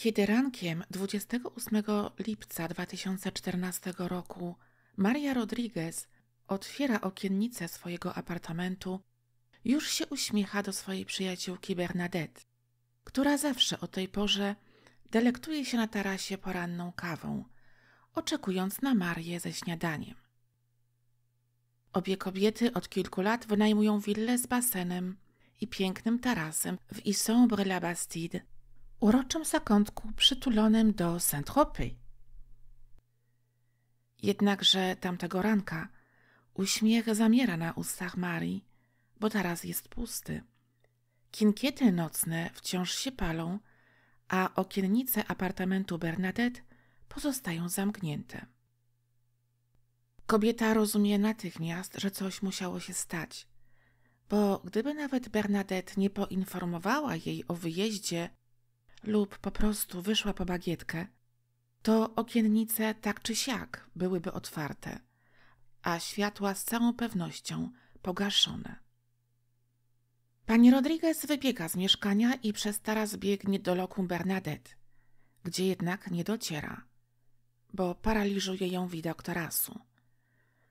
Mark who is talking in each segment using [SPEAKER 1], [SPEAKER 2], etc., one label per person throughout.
[SPEAKER 1] Kiedy rankiem 28 lipca 2014 roku Maria Rodriguez otwiera okiennice swojego apartamentu, już się uśmiecha do swojej przyjaciółki Bernadette, która zawsze o tej porze delektuje się na tarasie poranną kawą, oczekując na Marię ze śniadaniem. Obie kobiety od kilku lat wynajmują willę z basenem i pięknym tarasem w issombre la bastide uroczym zakątku przytulonym do Saint-Tropez. Jednakże tamtego ranka uśmiech zamiera na ustach Marii, bo teraz jest pusty. Kinkiety nocne wciąż się palą, a okiennice apartamentu Bernadette pozostają zamknięte. Kobieta rozumie natychmiast, że coś musiało się stać, bo gdyby nawet Bernadette nie poinformowała jej o wyjeździe, lub po prostu wyszła po bagietkę, to okiennice tak czy siak byłyby otwarte, a światła z całą pewnością pogaszone. Pani Rodriguez wybiega z mieszkania i przez taras biegnie do lokum Bernadette, gdzie jednak nie dociera, bo paraliżuje ją widok tarasu,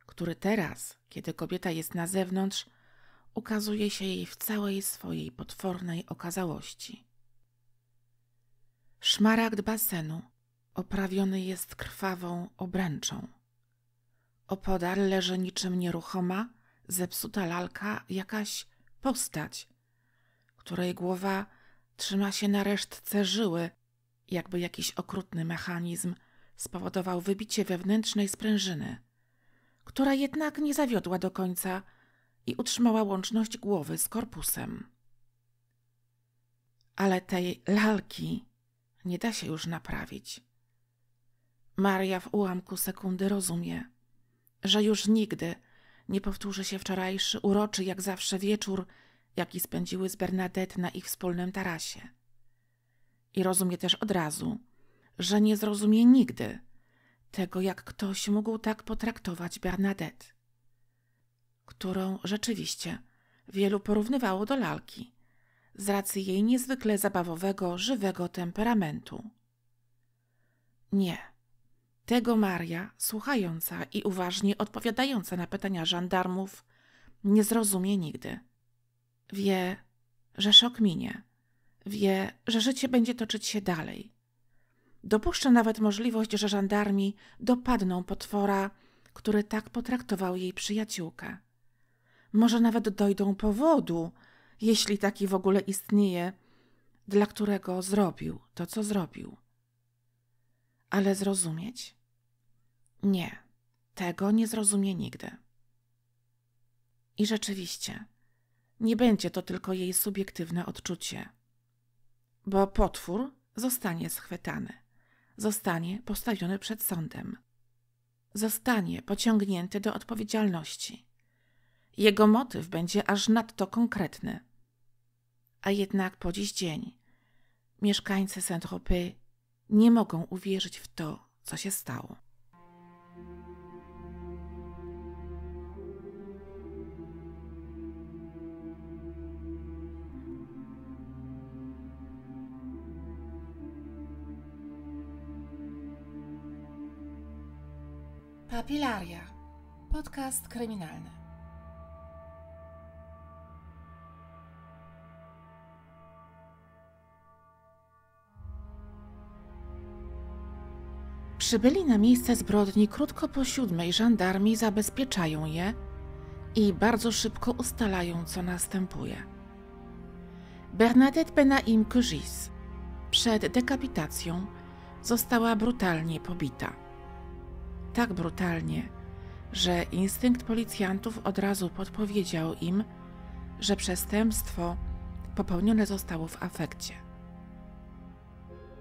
[SPEAKER 1] który teraz, kiedy kobieta jest na zewnątrz, ukazuje się jej w całej swojej potwornej okazałości. Szmaragd basenu oprawiony jest krwawą obręczą. Opodal leży niczym nieruchoma, zepsuta lalka, jakaś postać, której głowa trzyma się na resztce żyły, jakby jakiś okrutny mechanizm spowodował wybicie wewnętrznej sprężyny, która jednak nie zawiodła do końca i utrzymała łączność głowy z korpusem. Ale tej lalki nie da się już naprawić. Maria w ułamku sekundy rozumie, że już nigdy nie powtórzy się wczorajszy uroczy jak zawsze wieczór, jaki spędziły z Bernadette na ich wspólnym tarasie. I rozumie też od razu, że nie zrozumie nigdy tego, jak ktoś mógł tak potraktować Bernadette, którą rzeczywiście wielu porównywało do lalki z racji jej niezwykle zabawowego, żywego temperamentu. Nie. Tego Maria, słuchająca i uważnie odpowiadająca na pytania żandarmów, nie zrozumie nigdy. Wie, że szok minie. Wie, że życie będzie toczyć się dalej. Dopuszcza nawet możliwość, że żandarmi dopadną potwora, który tak potraktował jej przyjaciółkę. Może nawet dojdą powodu, jeśli taki w ogóle istnieje, dla którego zrobił to, co zrobił. Ale zrozumieć? Nie, tego nie zrozumie nigdy. I rzeczywiście, nie będzie to tylko jej subiektywne odczucie, bo potwór zostanie schwytany, zostanie postawiony przed sądem, zostanie pociągnięty do odpowiedzialności. Jego motyw będzie aż nadto konkretny a jednak po dziś dzień mieszkańcy Saint-Tropez nie mogą uwierzyć w to, co się stało. Papilaria. Podcast kryminalny. Przybyli na miejsce zbrodni krótko po siódmej, żandarmi zabezpieczają je i bardzo szybko ustalają, co następuje. Bernadette Benaim Kyrgyz przed dekapitacją została brutalnie pobita. Tak brutalnie, że instynkt policjantów od razu podpowiedział im, że przestępstwo popełnione zostało w afekcie.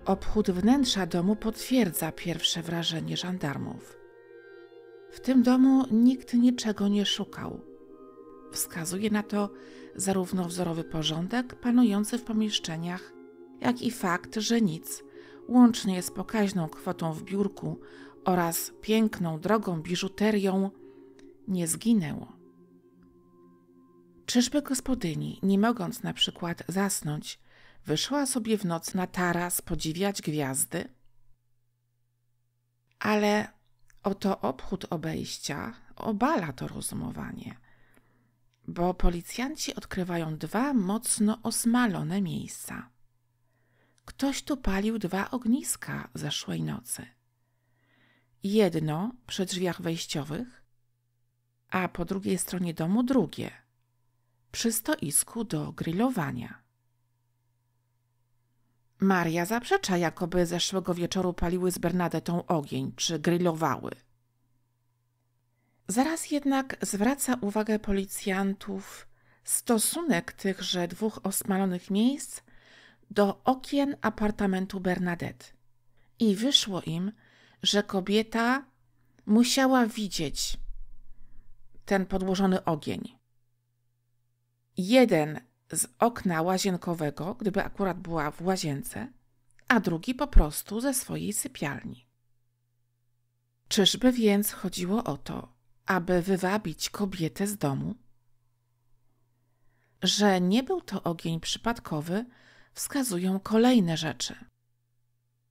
[SPEAKER 1] Obchód wnętrza domu potwierdza pierwsze wrażenie żandarmów. W tym domu nikt niczego nie szukał. Wskazuje na to zarówno wzorowy porządek panujący w pomieszczeniach, jak i fakt, że nic, łącznie z pokaźną kwotą w biurku oraz piękną drogą biżuterią, nie zginęło. Czyżby gospodyni, nie mogąc na przykład zasnąć, wyszła sobie w noc na taras podziwiać gwiazdy. Ale oto obchód obejścia obala to rozumowanie, bo policjanci odkrywają dwa mocno osmalone miejsca. Ktoś tu palił dwa ogniska zeszłej nocy. Jedno przy drzwiach wejściowych, a po drugiej stronie domu drugie, przy stoisku do grillowania. Maria zaprzecza, jakoby zeszłego wieczoru paliły z Bernadetą ogień czy grillowały. Zaraz jednak zwraca uwagę policjantów stosunek tychże dwóch osmalonych miejsc do okien apartamentu Bernadette. I wyszło im, że kobieta musiała widzieć ten podłożony ogień. Jeden z okna łazienkowego, gdyby akurat była w łazience, a drugi po prostu ze swojej sypialni. Czyżby więc chodziło o to, aby wywabić kobietę z domu? Że nie był to ogień przypadkowy, wskazują kolejne rzeczy.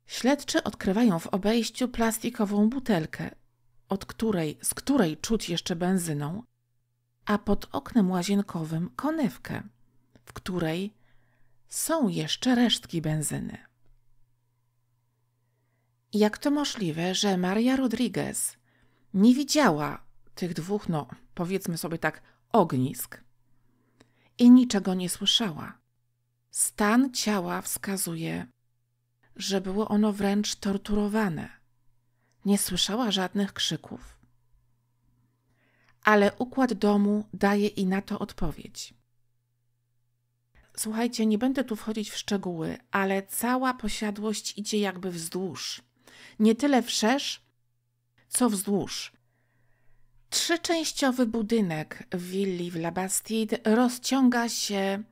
[SPEAKER 1] Śledczy odkrywają w obejściu plastikową butelkę, od której, z której czuć jeszcze benzyną, a pod oknem łazienkowym konewkę w której są jeszcze resztki benzyny. Jak to możliwe, że Maria Rodriguez nie widziała tych dwóch, no powiedzmy sobie tak, ognisk i niczego nie słyszała? Stan ciała wskazuje, że było ono wręcz torturowane. Nie słyszała żadnych krzyków. Ale układ domu daje i na to odpowiedź. Słuchajcie, nie będę tu wchodzić w szczegóły, ale cała posiadłość idzie jakby wzdłuż. Nie tyle wszerz, co wzdłuż. Trzyczęściowy budynek w willi w La Bastide rozciąga się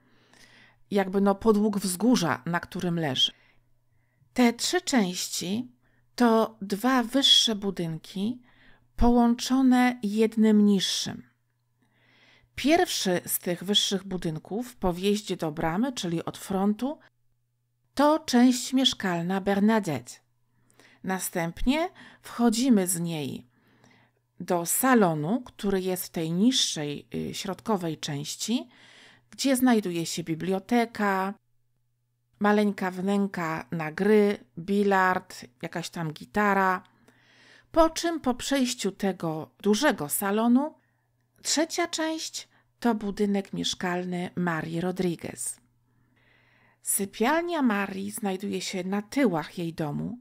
[SPEAKER 1] jakby no podłóg wzgórza, na którym leży. Te trzy części to dwa wyższe budynki połączone jednym niższym. Pierwszy z tych wyższych budynków po wjeździe do bramy, czyli od frontu, to część mieszkalna Bernadette. Następnie wchodzimy z niej do salonu, który jest w tej niższej, y, środkowej części, gdzie znajduje się biblioteka, maleńka wnęka na gry, bilard, jakaś tam gitara. Po czym po przejściu tego dużego salonu Trzecia część to budynek mieszkalny Marii Rodriguez. Sypialnia Marii znajduje się na tyłach jej domu,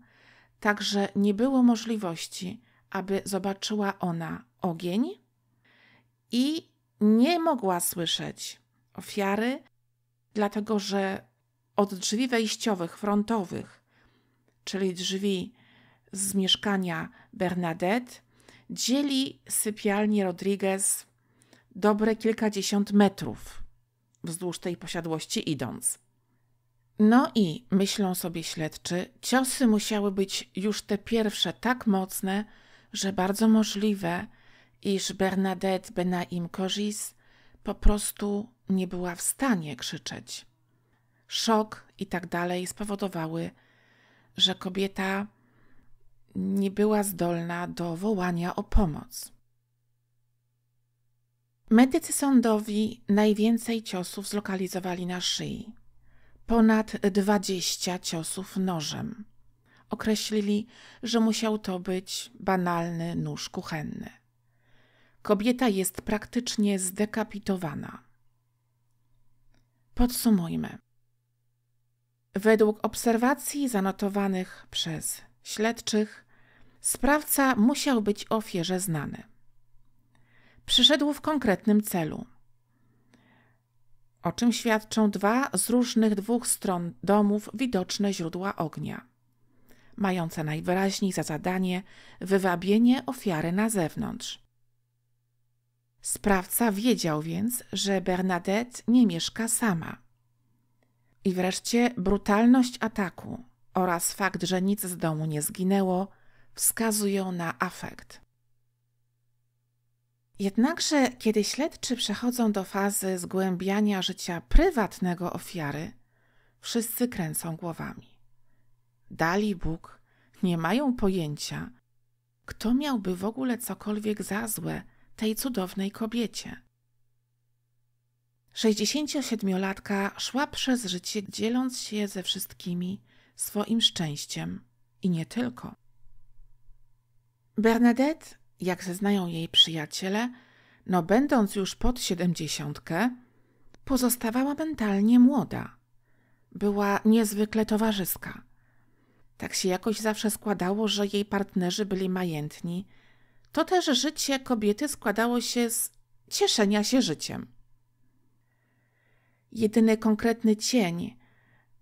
[SPEAKER 1] także nie było możliwości, aby zobaczyła ona ogień i nie mogła słyszeć ofiary, dlatego że od drzwi wejściowych, frontowych, czyli drzwi z mieszkania Bernadette, dzieli sypialnię Rodriguez dobre kilkadziesiąt metrów wzdłuż tej posiadłości idąc. No i, myślą sobie śledczy, ciosy musiały być już te pierwsze tak mocne, że bardzo możliwe, iż Bernadette Benaim Coris po prostu nie była w stanie krzyczeć. Szok i tak dalej spowodowały, że kobieta nie była zdolna do wołania o pomoc. Medycy sądowi najwięcej ciosów zlokalizowali na szyi. Ponad 20 ciosów nożem. Określili, że musiał to być banalny nóż kuchenny. Kobieta jest praktycznie zdekapitowana. Podsumujmy. Według obserwacji zanotowanych przez śledczych, sprawca musiał być ofierze znany przyszedł w konkretnym celu. O czym świadczą dwa z różnych dwóch stron domów widoczne źródła ognia, mające najwyraźniej za zadanie wywabienie ofiary na zewnątrz. Sprawca wiedział więc, że Bernadette nie mieszka sama. I wreszcie brutalność ataku oraz fakt, że nic z domu nie zginęło, wskazują na afekt. Jednakże, kiedy śledczy przechodzą do fazy zgłębiania życia prywatnego ofiary, wszyscy kręcą głowami. Dali Bóg nie mają pojęcia, kto miałby w ogóle cokolwiek za złe tej cudownej kobiecie. 67-latka szła przez życie, dzieląc się ze wszystkimi swoim szczęściem i nie tylko. Bernadette jak zeznają jej przyjaciele, no będąc już pod siedemdziesiątkę, pozostawała mentalnie młoda. Była niezwykle towarzyska. Tak się jakoś zawsze składało, że jej partnerzy byli majętni. To też życie kobiety składało się z cieszenia się życiem. Jedyny konkretny cień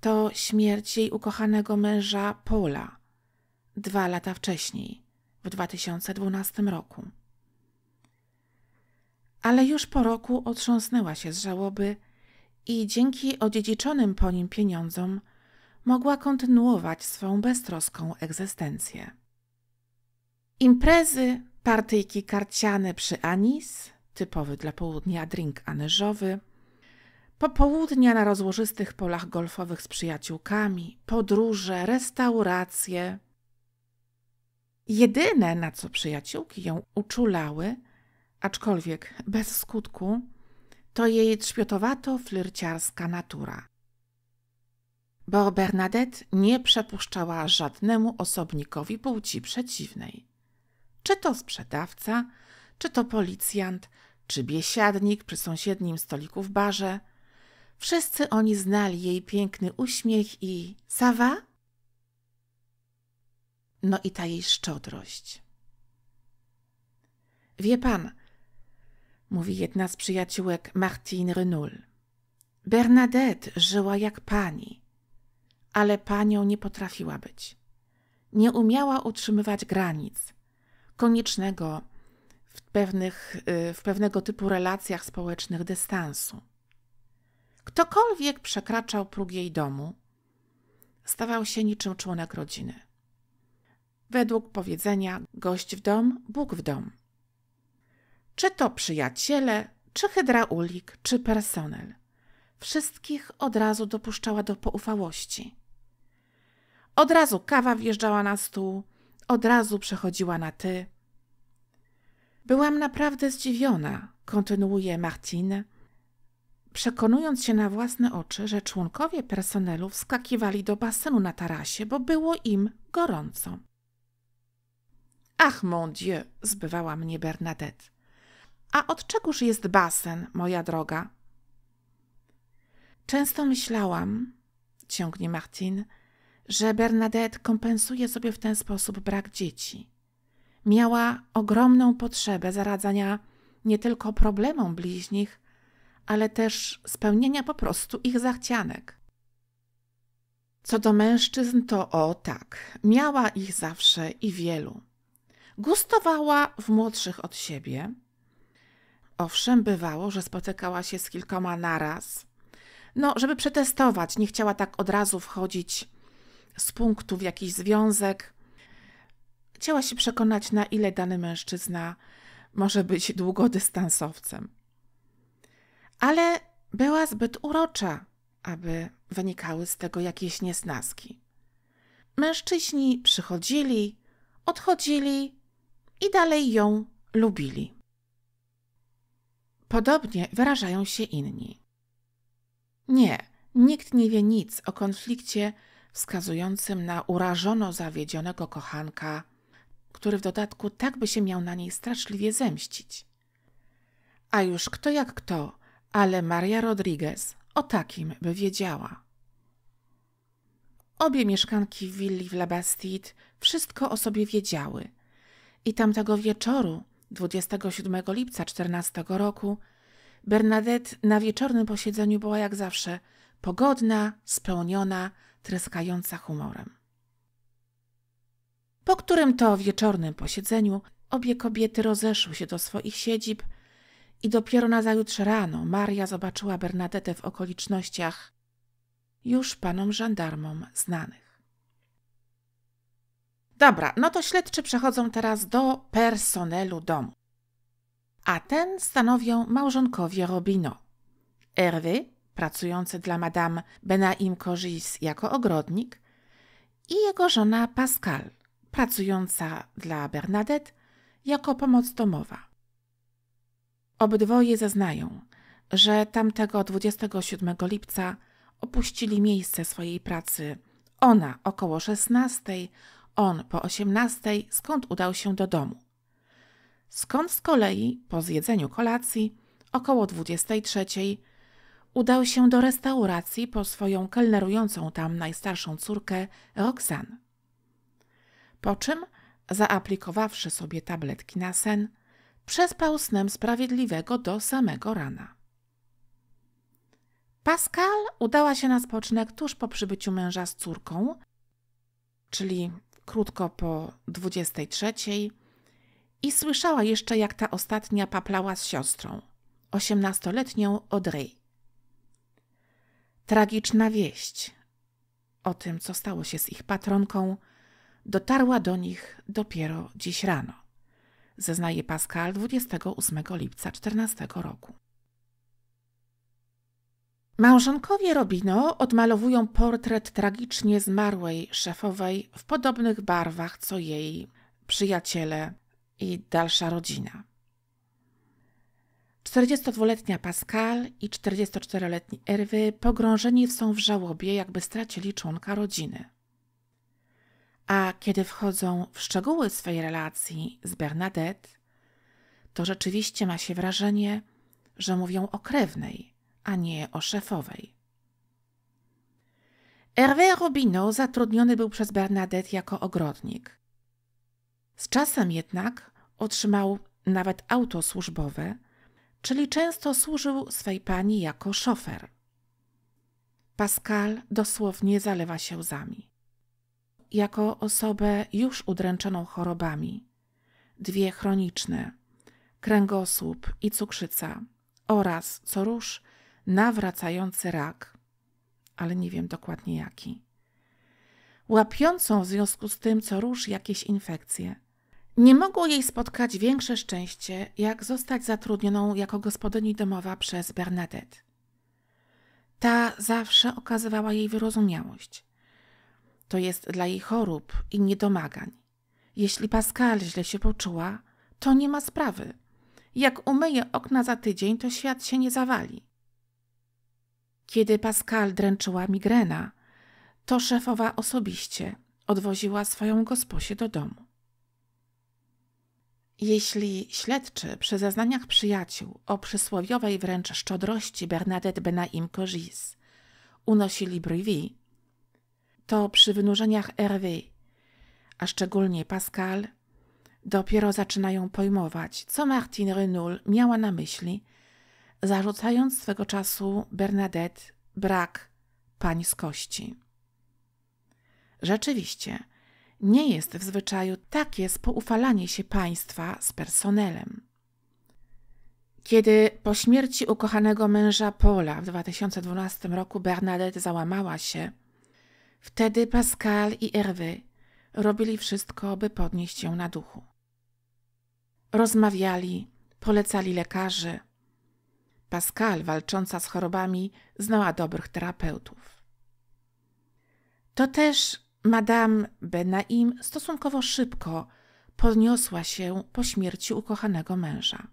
[SPEAKER 1] to śmierć jej ukochanego męża Paula dwa lata wcześniej w 2012 roku. Ale już po roku otrząsnęła się z żałoby i dzięki odziedziczonym po nim pieniądzom mogła kontynuować swą beztroską egzystencję. Imprezy, partyjki karciane przy Anis, typowy dla południa drink anyżowy, popołudnia na rozłożystych polach golfowych z przyjaciółkami, podróże, restauracje – Jedyne, na co przyjaciółki ją uczulały, aczkolwiek bez skutku, to jej trzpiotowato-flirciarska natura. Bo Bernadette nie przepuszczała żadnemu osobnikowi płci przeciwnej. Czy to sprzedawca, czy to policjant, czy biesiadnik przy sąsiednim stoliku w barze. Wszyscy oni znali jej piękny uśmiech i – Sawa? no i ta jej szczodrość. Wie pan, mówi jedna z przyjaciółek Martine Renoul, Bernadette żyła jak pani, ale panią nie potrafiła być. Nie umiała utrzymywać granic, koniecznego w, pewnych, y, w pewnego typu relacjach społecznych dystansu. Ktokolwiek przekraczał próg jej domu, stawał się niczym członek rodziny według powiedzenia gość w dom, Bóg w dom. Czy to przyjaciele, czy hydraulik, czy personel. Wszystkich od razu dopuszczała do poufałości. Od razu kawa wjeżdżała na stół, od razu przechodziła na ty. Byłam naprawdę zdziwiona, kontynuuje Martine, przekonując się na własne oczy, że członkowie personelu wskakiwali do basenu na tarasie, bo było im gorąco. Ach, mon Dieu, zbywała mnie Bernadette. A od czegóż jest basen, moja droga? Często myślałam, ciągnie Martin, że Bernadette kompensuje sobie w ten sposób brak dzieci. Miała ogromną potrzebę zaradzania nie tylko problemom bliźnich, ale też spełnienia po prostu ich zachcianek. Co do mężczyzn, to o tak, miała ich zawsze i wielu. Gustowała w młodszych od siebie. Owszem, bywało, że spotykała się z kilkoma naraz. No, żeby przetestować, nie chciała tak od razu wchodzić z punktu w jakiś związek. Chciała się przekonać, na ile dany mężczyzna może być długodystansowcem. Ale była zbyt urocza, aby wynikały z tego jakieś niesnaski. Mężczyźni przychodzili, odchodzili i dalej ją lubili. Podobnie wyrażają się inni. Nie, nikt nie wie nic o konflikcie wskazującym na urażono zawiedzionego kochanka, który w dodatku tak by się miał na niej straszliwie zemścić. A już kto jak kto, ale Maria Rodriguez o takim by wiedziała. Obie mieszkanki willi w La Bastide wszystko o sobie wiedziały – i tamtego wieczoru, 27 lipca 14 roku, Bernadette na wieczornym posiedzeniu była jak zawsze pogodna, spełniona, tryskająca humorem. Po którym to wieczornym posiedzeniu obie kobiety rozeszły się do swoich siedzib i dopiero nazajutrz rano Maria zobaczyła Bernadette w okolicznościach już panom żandarmom znanych. Dobra, no to śledczy przechodzą teraz do personelu domu. A ten stanowią małżonkowie Robino. Hervé, pracujący dla Madame Benaim Corgis jako ogrodnik i jego żona Pascal, pracująca dla Bernadette jako pomoc domowa. Obydwoje zeznają, że tamtego 27 lipca opuścili miejsce swojej pracy ona około 16, on po osiemnastej skąd udał się do domu. Skąd z kolei po zjedzeniu kolacji około dwudziestej trzeciej udał się do restauracji po swoją kelnerującą tam najstarszą córkę Roxan. Po czym, zaaplikowawszy sobie tabletki na sen, przespał snem sprawiedliwego do samego rana. Pascal udała się na spoczynek tuż po przybyciu męża z córką, czyli krótko po 23 i słyszała jeszcze, jak ta ostatnia paplała z siostrą, osiemnastoletnią Audrey. Tragiczna wieść o tym, co stało się z ich patronką, dotarła do nich dopiero dziś rano, zeznaje Pascal 28 lipca 14 roku. Małżonkowie Robino odmalowują portret tragicznie zmarłej szefowej w podobnych barwach co jej przyjaciele i dalsza rodzina. 42-letnia Pascal i 44-letni Erwy pogrążeni są w żałobie, jakby stracili członka rodziny. A kiedy wchodzą w szczegóły swej relacji z Bernadette, to rzeczywiście ma się wrażenie, że mówią o krewnej – a nie o szefowej. Hervé Robino zatrudniony był przez Bernadette jako ogrodnik. Z czasem jednak otrzymał nawet auto służbowe, czyli często służył swej pani jako szofer. Pascal dosłownie zalewa się łzami. Jako osobę już udręczoną chorobami, dwie chroniczne, kręgosłup i cukrzyca oraz, co róż, nawracający rak, ale nie wiem dokładnie jaki. Łapiącą w związku z tym co róż jakieś infekcje. Nie mogło jej spotkać większe szczęście, jak zostać zatrudnioną jako gospodyni domowa przez Bernadette. Ta zawsze okazywała jej wyrozumiałość. To jest dla jej chorób i niedomagań. Jeśli Pascal źle się poczuła, to nie ma sprawy. Jak umyje okna za tydzień, to świat się nie zawali. Kiedy Pascal dręczyła migrena, to szefowa osobiście odwoziła swoją gosposię do domu. Jeśli śledczy przy zeznaniach przyjaciół o przysłowiowej wręcz szczodrości Bernadette Benaim Cogis unosili brwi, to przy wynurzeniach Hervé, a szczególnie Pascal, dopiero zaczynają pojmować, co Martine Renault miała na myśli, zarzucając swego czasu Bernadette brak pańskości. Rzeczywiście, nie jest w zwyczaju takie spoufalanie się państwa z personelem. Kiedy po śmierci ukochanego męża Paula w 2012 roku Bernadette załamała się, wtedy Pascal i Hervé robili wszystko, by podnieść ją na duchu. Rozmawiali, polecali lekarzy – Pascal, walcząca z chorobami, znała dobrych terapeutów. To też Madame Benaim stosunkowo szybko podniosła się po śmierci ukochanego męża.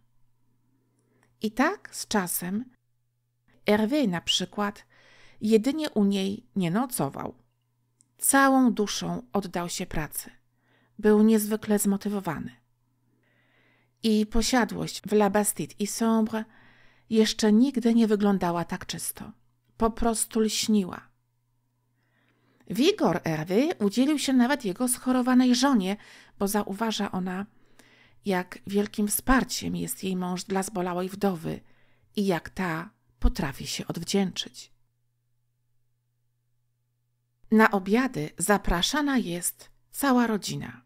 [SPEAKER 1] I tak z czasem Hervé na przykład jedynie u niej nie nocował. Całą duszą oddał się pracy. Był niezwykle zmotywowany. I posiadłość w La Bastide i Sombre – jeszcze nigdy nie wyglądała tak czysto. Po prostu lśniła. Wigor Erwy udzielił się nawet jego schorowanej żonie, bo zauważa ona, jak wielkim wsparciem jest jej mąż dla zbolałej wdowy i jak ta potrafi się odwdzięczyć. Na obiady zapraszana jest cała rodzina.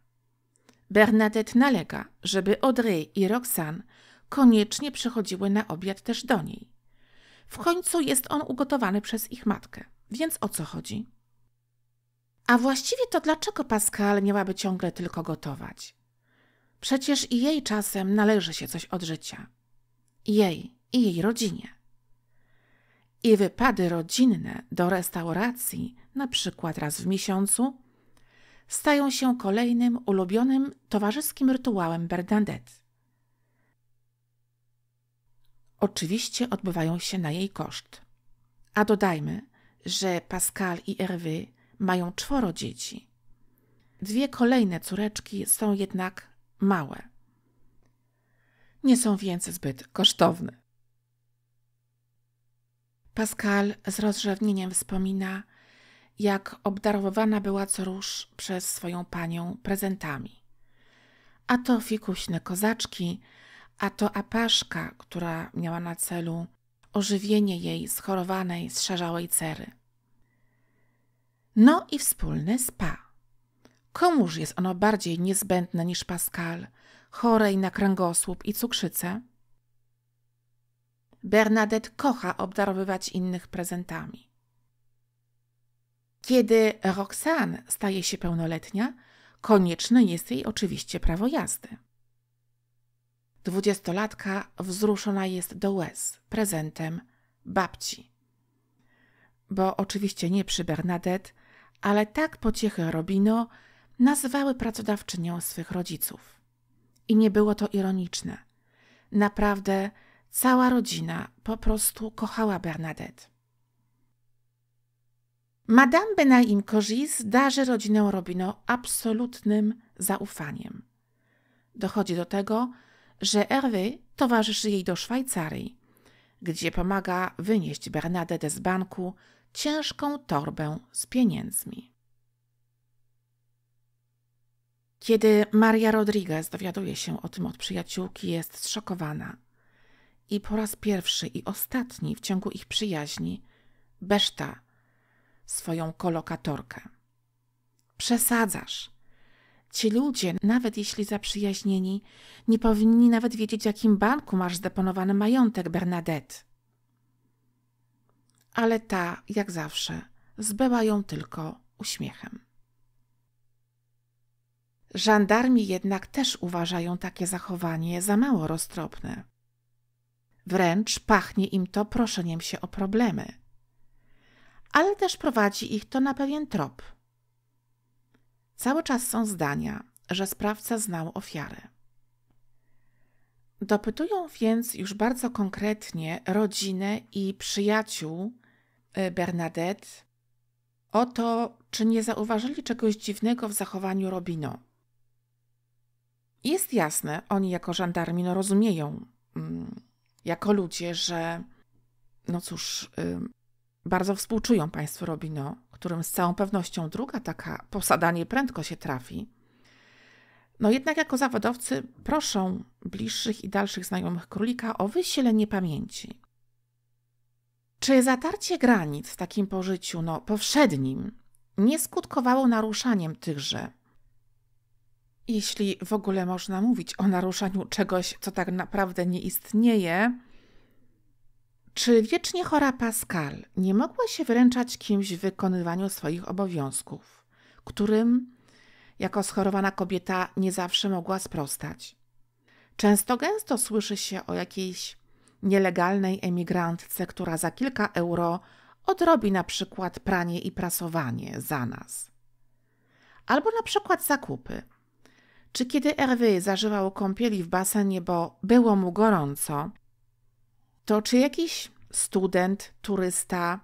[SPEAKER 1] Bernadette nalega, żeby Audrey i Roxanne koniecznie przychodziły na obiad też do niej. W końcu jest on ugotowany przez ich matkę, więc o co chodzi? A właściwie to dlaczego Pascal miałaby ciągle tylko gotować? Przecież i jej czasem należy się coś od życia. Jej i jej rodzinie. I wypady rodzinne do restauracji, na przykład raz w miesiącu, stają się kolejnym ulubionym towarzyskim rytuałem Bernadette oczywiście odbywają się na jej koszt. A dodajmy, że Pascal i Hervé mają czworo dzieci. Dwie kolejne córeczki są jednak małe. Nie są więc zbyt kosztowne. Pascal z rozrzewnieniem wspomina, jak obdarowana była co przez swoją panią prezentami. A to fikuśne kozaczki, a to apaszka, która miała na celu ożywienie jej schorowanej, zszarzałej cery. No i wspólne spa. Komuż jest ono bardziej niezbędne niż Pascal, chorej na kręgosłup i cukrzycę? Bernadette kocha obdarowywać innych prezentami. Kiedy Roxane staje się pełnoletnia, konieczne jest jej oczywiście prawo jazdy. Dwudziestolatka wzruszona jest do łez prezentem babci. Bo oczywiście nie przy Bernadette, ale tak pociechy Robino nazywały pracodawczynią swych rodziców. I nie było to ironiczne. Naprawdę cała rodzina po prostu kochała Bernadette. Madame Benaim Corzis darzy rodzinę Robino absolutnym zaufaniem. Dochodzi do tego, że Hervé towarzyszy jej do Szwajcarii, gdzie pomaga wynieść Bernadette z banku ciężką torbę z pieniędzmi. Kiedy Maria Rodriguez dowiaduje się o tym od przyjaciółki, jest zszokowana i po raz pierwszy i ostatni w ciągu ich przyjaźni beszta swoją kolokatorkę. Przesadzasz, Ci ludzie, nawet jeśli zaprzyjaźnieni, nie powinni nawet wiedzieć, w jakim banku masz zdeponowany majątek, Bernadette. Ale ta, jak zawsze, zbyła ją tylko uśmiechem. Żandarmi jednak też uważają takie zachowanie za mało roztropne. Wręcz pachnie im to proszeniem się o problemy. Ale też prowadzi ich to na pewien trop – Cały czas są zdania, że sprawca znał ofiarę. Dopytują więc już bardzo konkretnie rodzinę i przyjaciół y, Bernadette o to, czy nie zauważyli czegoś dziwnego w zachowaniu Robino. Jest jasne, oni jako żandarmi no rozumieją, mm, jako ludzie, że no cóż, y, bardzo współczują Państwu Robino, którym z całą pewnością druga taka posada prędko się trafi. No jednak jako zawodowcy proszą bliższych i dalszych znajomych królika o wysielenie pamięci. Czy zatarcie granic w takim pożyciu, no powszednim, nie skutkowało naruszaniem tychże? Jeśli w ogóle można mówić o naruszaniu czegoś, co tak naprawdę nie istnieje, czy wiecznie chora Pascal nie mogła się wręczać kimś w wykonywaniu swoich obowiązków, którym jako schorowana kobieta nie zawsze mogła sprostać? Często gęsto słyszy się o jakiejś nielegalnej emigrantce, która za kilka euro odrobi na przykład pranie i prasowanie za nas. Albo na przykład zakupy. Czy kiedy Hervé zażywał kąpieli w basenie, bo było mu gorąco, to czy jakiś student, turysta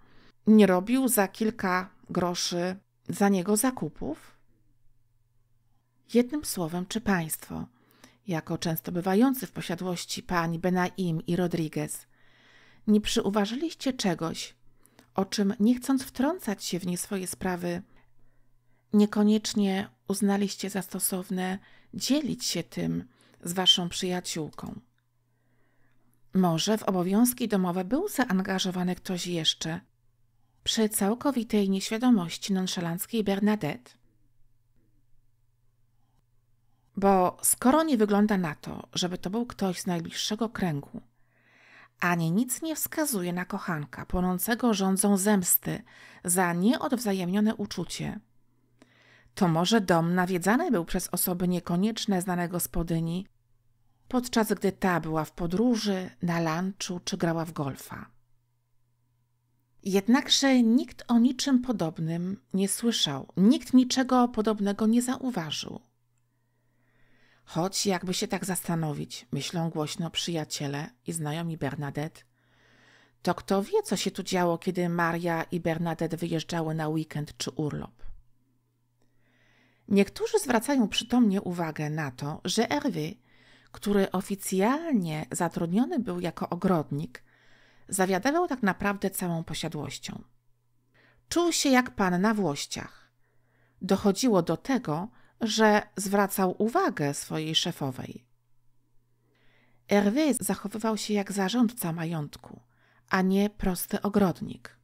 [SPEAKER 1] nie robił za kilka groszy za niego zakupów? Jednym słowem, czy państwo, jako często bywający w posiadłości pani Benaim i Rodriguez, nie przyuważyliście czegoś, o czym nie chcąc wtrącać się w nie swoje sprawy, niekoniecznie uznaliście za stosowne dzielić się tym z waszą przyjaciółką. Może w obowiązki domowe był zaangażowany ktoś jeszcze? Przy całkowitej nieświadomości nonszalanckiej Bernadette. Bo skoro nie wygląda na to, żeby to był ktoś z najbliższego kręgu, ani nic nie wskazuje na kochanka płonącego rządzą zemsty za nieodwzajemnione uczucie, to może dom nawiedzany był przez osoby niekonieczne znane gospodyni, podczas gdy ta była w podróży, na lunchu czy grała w golfa. Jednakże nikt o niczym podobnym nie słyszał, nikt niczego podobnego nie zauważył. Choć jakby się tak zastanowić, myślą głośno przyjaciele i znajomi Bernadette, to kto wie, co się tu działo, kiedy Maria i Bernadette wyjeżdżały na weekend czy urlop. Niektórzy zwracają przytomnie uwagę na to, że Hervé który oficjalnie zatrudniony był jako ogrodnik, zawiadywał tak naprawdę całą posiadłością. Czuł się jak pan na włościach. Dochodziło do tego, że zwracał uwagę swojej szefowej. Hervé zachowywał się jak zarządca majątku, a nie prosty ogrodnik.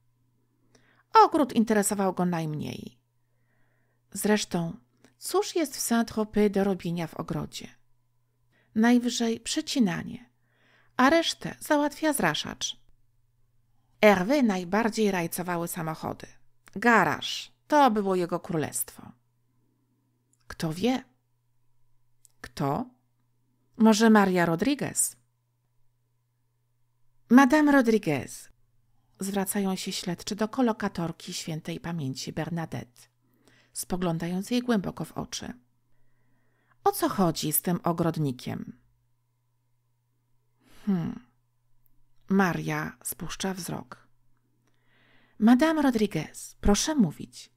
[SPEAKER 1] Ogród interesował go najmniej. Zresztą, cóż jest w Saint-Tropez do robienia w ogrodzie? najwyżej przecinanie, a resztę załatwia zraszacz. Erwy najbardziej rajcowały samochody. Garaż to było jego królestwo. Kto wie? Kto? Może Maria Rodriguez? Madame Rodriguez, zwracają się śledczy do kolokatorki świętej pamięci Bernadette, spoglądając jej głęboko w oczy. O co chodzi z tym ogrodnikiem? Hmm. Maria spuszcza wzrok. Madame Rodriguez, proszę mówić.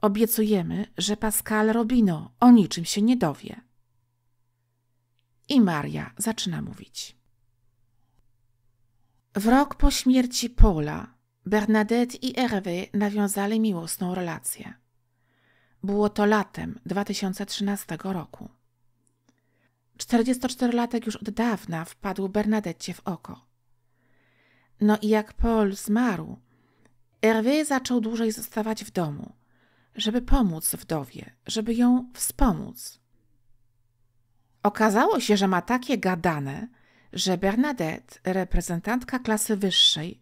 [SPEAKER 1] Obiecujemy, że Pascal Robino o niczym się nie dowie. I Maria zaczyna mówić. W rok po śmierci Paula Bernadette i Hervé nawiązali miłosną relację. Było to latem 2013 roku. 44-latek już od dawna wpadł Bernadette w oko. No i jak Paul zmarł, Hervé zaczął dłużej zostawać w domu, żeby pomóc wdowie, żeby ją wspomóc. Okazało się, że ma takie gadane, że Bernadette, reprezentantka klasy wyższej,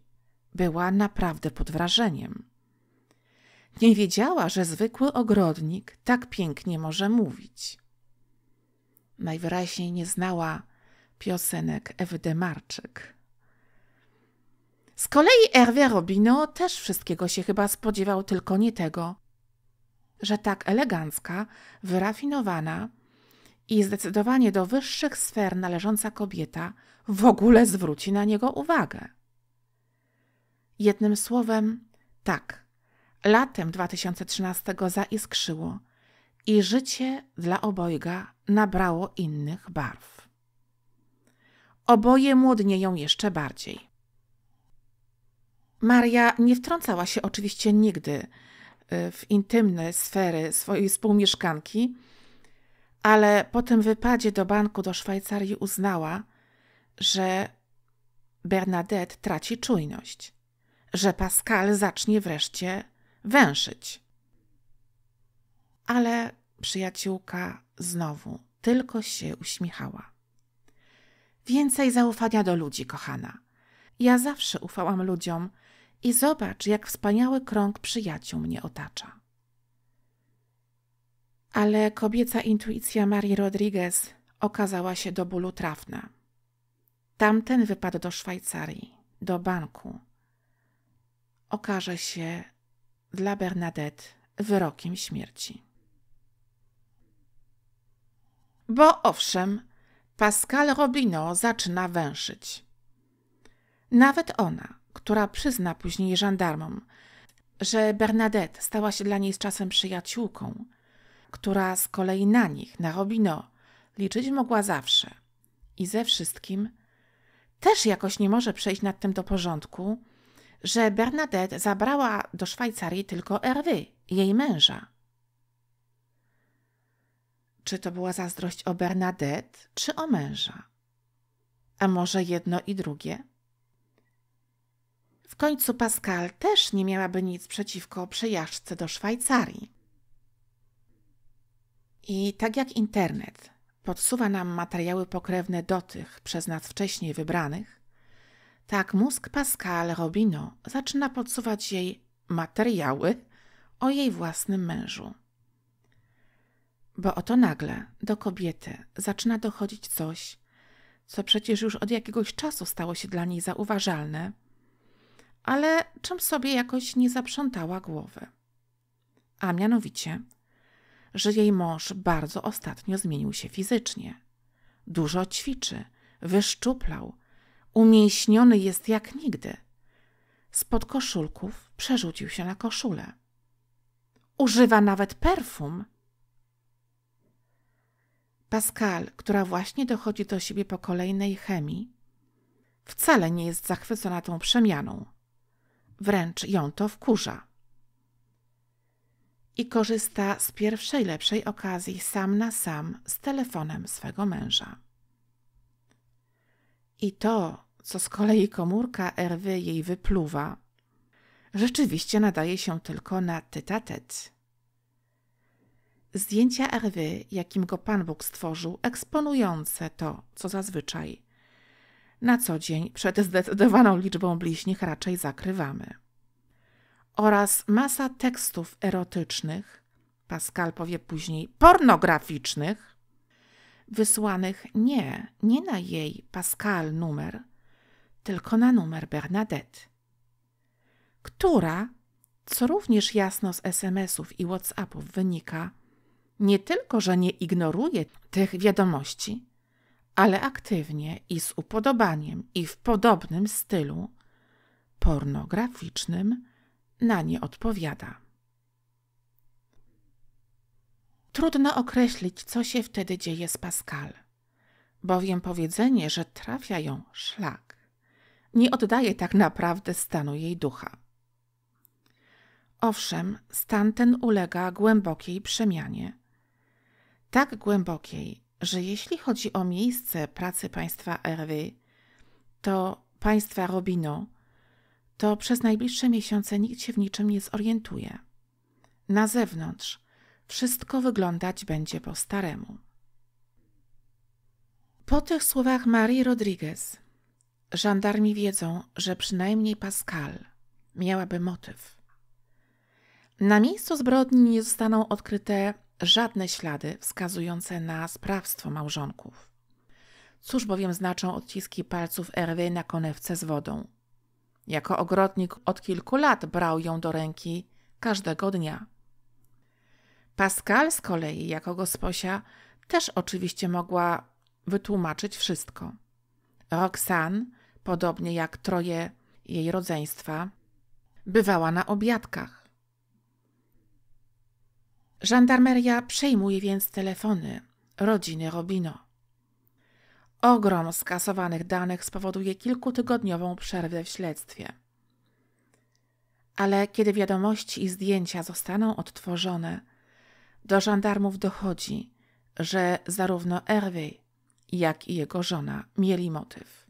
[SPEAKER 1] była naprawdę pod wrażeniem. Nie wiedziała, że zwykły ogrodnik tak pięknie może mówić. Najwyraźniej nie znała piosenek Ewy Demarczyk. Z kolei Erwia Robino też wszystkiego się chyba spodziewał, tylko nie tego, że tak elegancka, wyrafinowana i zdecydowanie do wyższych sfer należąca kobieta w ogóle zwróci na niego uwagę. Jednym słowem, tak, Latem 2013 zaiskrzyło i życie dla obojga nabrało innych barw. Oboje młodnieją jeszcze bardziej. Maria nie wtrącała się oczywiście nigdy e, w intymne sfery swojej współmieszkanki, ale po tym wypadzie do banku do Szwajcarii uznała, że Bernadette traci czujność, że Pascal zacznie wreszcie węszyć. Ale przyjaciółka znowu tylko się uśmiechała. Więcej zaufania do ludzi, kochana. Ja zawsze ufałam ludziom i zobacz, jak wspaniały krąg przyjaciół mnie otacza. Ale kobieca intuicja Marii Rodriguez okazała się do bólu trafna. Tamten wypadł do Szwajcarii, do banku. Okaże się, dla Bernadette wyrokiem śmierci. Bo owszem, Pascal Robino zaczyna węszyć. Nawet ona, która przyzna później żandarmom, że Bernadette stała się dla niej z czasem przyjaciółką, która z kolei na nich, na Robino, liczyć mogła zawsze i ze wszystkim, też jakoś nie może przejść nad tym do porządku że Bernadette zabrała do Szwajcarii tylko Hervé, jej męża. Czy to była zazdrość o Bernadette, czy o męża? A może jedno i drugie? W końcu Pascal też nie miałaby nic przeciwko przejażdżce do Szwajcarii. I tak jak internet podsuwa nam materiały pokrewne do tych przez nas wcześniej wybranych, tak mózg Pascal Robino zaczyna podsuwać jej materiały o jej własnym mężu. Bo oto nagle do kobiety zaczyna dochodzić coś, co przecież już od jakiegoś czasu stało się dla niej zauważalne, ale czym sobie jakoś nie zaprzątała głowy. A mianowicie, że jej mąż bardzo ostatnio zmienił się fizycznie. Dużo ćwiczy, wyszczuplał, Umięśniony jest jak nigdy. Spod koszulków przerzucił się na koszulę. Używa nawet perfum. Pascal, która właśnie dochodzi do siebie po kolejnej chemii, wcale nie jest zachwycona tą przemianą. Wręcz ją to wkurza. I korzysta z pierwszej lepszej okazji sam na sam z telefonem swego męża. I to, co z kolei komórka RW jej wypluwa, rzeczywiście nadaje się tylko na tytatet. Zdjęcia RW, jakim go Pan Bóg stworzył, eksponujące to, co zazwyczaj na co dzień przed zdecydowaną liczbą bliźnich raczej zakrywamy. Oraz masa tekstów erotycznych, Pascal powie później pornograficznych, wysłanych nie, nie na jej Pascal numer, tylko na numer Bernadette, która, co również jasno z SMS-ów i WhatsAppów wynika, nie tylko, że nie ignoruje tych wiadomości, ale aktywnie i z upodobaniem i w podobnym stylu pornograficznym na nie odpowiada. Trudno określić, co się wtedy dzieje z Pascal, bowiem powiedzenie, że trafia ją szlak, nie oddaje tak naprawdę stanu jej ducha. Owszem, stan ten ulega głębokiej przemianie. Tak głębokiej, że jeśli chodzi o miejsce pracy państwa Hervé, to państwa Robino, to przez najbliższe miesiące nikt się w niczym nie zorientuje. Na zewnątrz wszystko wyglądać będzie po staremu. Po tych słowach Marii Rodriguez żandarmi wiedzą, że przynajmniej Pascal miałaby motyw. Na miejscu zbrodni nie zostaną odkryte żadne ślady wskazujące na sprawstwo małżonków. Cóż bowiem znaczą odciski palców Erwy na konewce z wodą? Jako ogrodnik od kilku lat brał ją do ręki każdego dnia. Pascal z kolei, jako gosposia, też oczywiście mogła wytłumaczyć wszystko. Roxanne, podobnie jak troje jej rodzeństwa, bywała na obiadkach. Żandarmeria przejmuje więc telefony rodziny Robino. Ogrom skasowanych danych spowoduje kilkutygodniową przerwę w śledztwie. Ale kiedy wiadomości i zdjęcia zostaną odtworzone, do żandarmów dochodzi, że zarówno Hervé, jak i jego żona mieli motyw.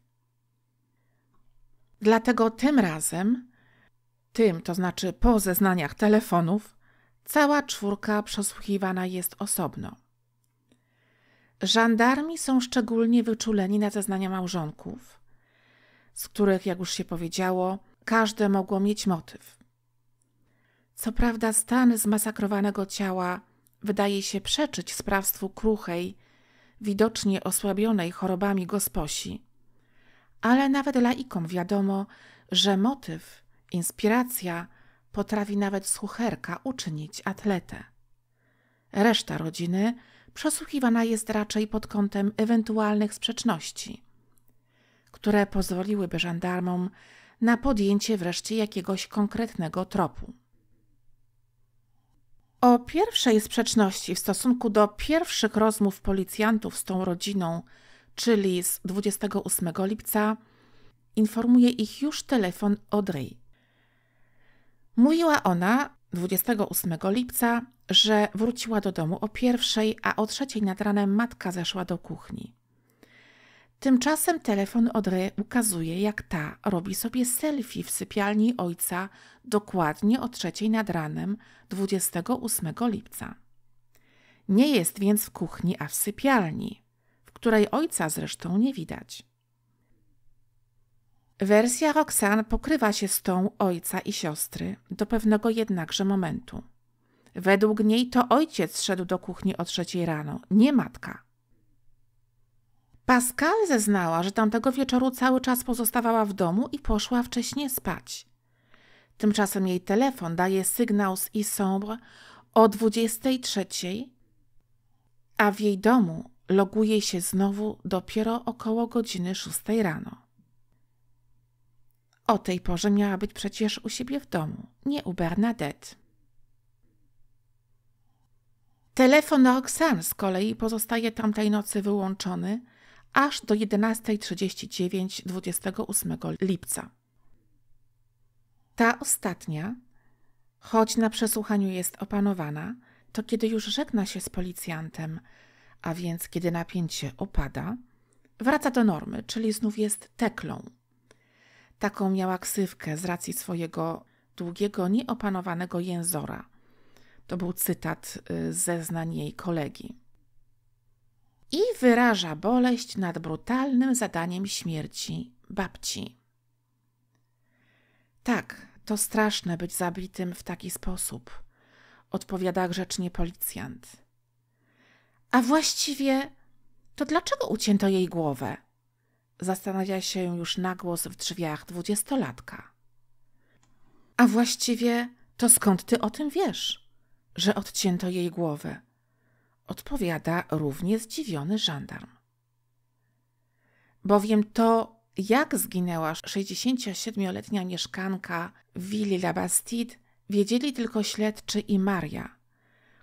[SPEAKER 1] Dlatego tym razem, tym to znaczy po zeznaniach telefonów, cała czwórka przesłuchiwana jest osobno. Żandarmi są szczególnie wyczuleni na zeznania małżonków, z których, jak już się powiedziało, każde mogło mieć motyw. Co prawda, stan zmasakrowanego ciała wydaje się przeczyć sprawstwu kruchej, widocznie osłabionej chorobami gosposi. Ale nawet laikom wiadomo, że motyw, inspiracja potrafi nawet sucherka uczynić atletę. Reszta rodziny przesłuchiwana jest raczej pod kątem ewentualnych sprzeczności, które pozwoliłyby żandarmom na podjęcie wreszcie jakiegoś konkretnego tropu. O pierwszej sprzeczności w stosunku do pierwszych rozmów policjantów z tą rodziną, czyli z 28 lipca, informuje ich już telefon Audrey. Mówiła ona 28 lipca, że wróciła do domu o pierwszej, a o trzeciej nad ranem matka zeszła do kuchni. Tymczasem telefon Odry ukazuje, jak ta robi sobie selfie w sypialni ojca dokładnie o trzeciej nad ranem 28 lipca. Nie jest więc w kuchni, a w sypialni, w której ojca zresztą nie widać. Wersja Roxanne pokrywa się z tą ojca i siostry do pewnego jednakże momentu. Według niej to ojciec szedł do kuchni o trzeciej rano, nie matka. Pascal zeznała, że tamtego wieczoru cały czas pozostawała w domu i poszła wcześniej spać. Tymczasem jej telefon daje sygnał z Isombre o 23, a w jej domu loguje się znowu dopiero około godziny 6 rano. O tej porze miała być przecież u siebie w domu, nie u Bernadette. Telefon Roxanne z kolei pozostaje tamtej nocy wyłączony, aż do 11.39 28 lipca. Ta ostatnia, choć na przesłuchaniu jest opanowana, to kiedy już żegna się z policjantem, a więc kiedy napięcie opada, wraca do normy, czyli znów jest teklą. Taką miała ksywkę z racji swojego długiego, nieopanowanego jęzora. To był cytat ze y, zeznań jej kolegi i wyraża boleść nad brutalnym zadaniem śmierci babci. Tak, to straszne być zabitym w taki sposób, odpowiada grzecznie policjant. A właściwie to dlaczego ucięto jej głowę? Zastanawia się już nagłos w drzwiach dwudziestolatka. A właściwie to skąd ty o tym wiesz, że odcięto jej głowę? odpowiada równie zdziwiony żandarm. Bowiem to, jak zginęła 67-letnia mieszkanka Willi La Bastide, wiedzieli tylko śledczy i Maria,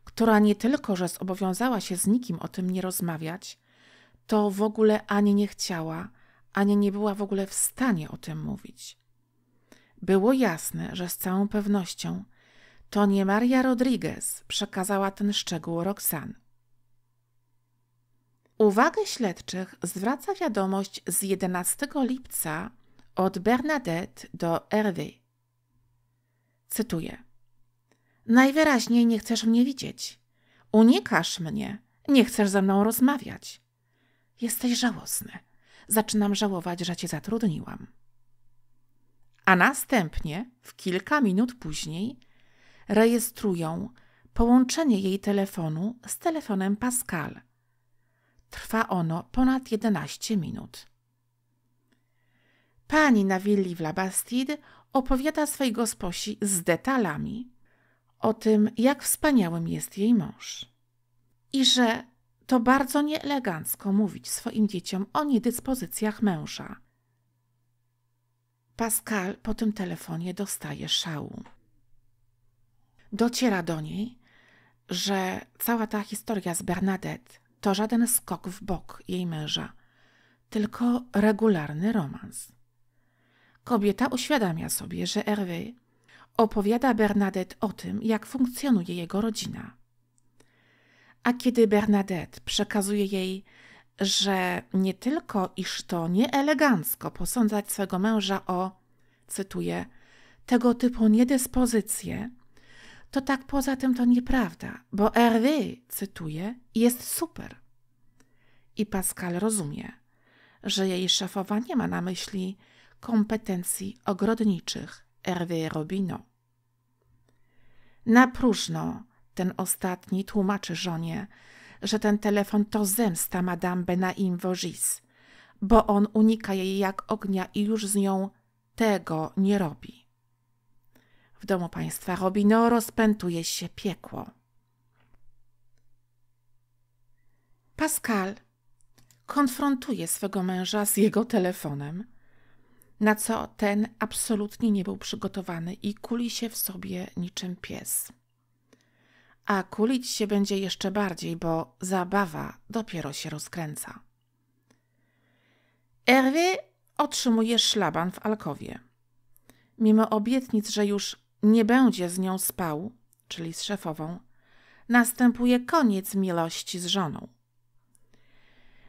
[SPEAKER 1] która nie tylko, że zobowiązała się z nikim o tym nie rozmawiać, to w ogóle ani nie chciała, ani nie była w ogóle w stanie o tym mówić. Było jasne, że z całą pewnością to nie Maria Rodriguez przekazała ten szczegół Roxanne. Uwagę śledczych zwraca wiadomość z 11 lipca od Bernadette do Hervé. Cytuję. Najwyraźniej nie chcesz mnie widzieć. Unikasz mnie. Nie chcesz ze mną rozmawiać. Jesteś żałosny. Zaczynam żałować, że cię zatrudniłam. A następnie, w kilka minut później, rejestrują połączenie jej telefonu z telefonem Pascal – Trwa ono ponad 11 minut. Pani na willi w Labastide opowiada swej gosposi z detalami o tym, jak wspaniałym jest jej mąż. I że to bardzo nieelegancko mówić swoim dzieciom o niedyspozycjach męża. Pascal po tym telefonie dostaje szału. Dociera do niej, że cała ta historia z Bernadette to żaden skok w bok jej męża, tylko regularny romans. Kobieta uświadamia sobie, że Hervé opowiada Bernadette o tym, jak funkcjonuje jego rodzina. A kiedy Bernadette przekazuje jej, że nie tylko iż to nieelegancko posądzać swego męża o, cytuję, tego typu niedyspozycje, to tak poza tym to nieprawda, bo Hervé, cytuję, jest super. I Pascal rozumie, że jej szefowa nie ma na myśli kompetencji ogrodniczych Hervé Robino. Na próżno ten ostatni tłumaczy żonie, że ten telefon to zemsta Madame Benaim Vogis, bo on unika jej jak ognia i już z nią tego nie robi. W domu państwa Robino rozpętuje się piekło. Pascal konfrontuje swego męża z jego telefonem, na co ten absolutnie nie był przygotowany i kuli się w sobie niczym pies. A kulić się będzie jeszcze bardziej, bo zabawa dopiero się rozkręca. Hervé otrzymuje szlaban w Alkowie. Mimo obietnic, że już nie będzie z nią spał, czyli z szefową, następuje koniec miłości z żoną.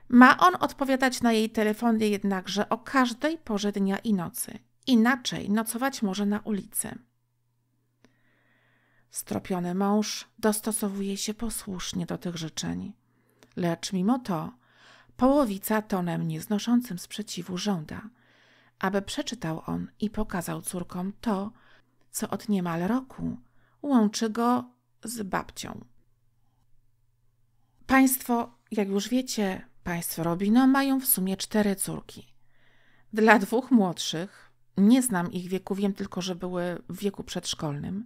[SPEAKER 1] Ma on odpowiadać na jej telefonie jednakże o każdej porze dnia i nocy. Inaczej nocować może na ulicy. Stropiony mąż dostosowuje się posłusznie do tych życzeń, lecz mimo to połowica tonem nieznoszącym sprzeciwu żąda, aby przeczytał on i pokazał córkom to, co od niemal roku łączy go z babcią. Państwo, jak już wiecie, państwo Robino mają w sumie cztery córki. Dla dwóch młodszych, nie znam ich wieku, wiem tylko, że były w wieku przedszkolnym,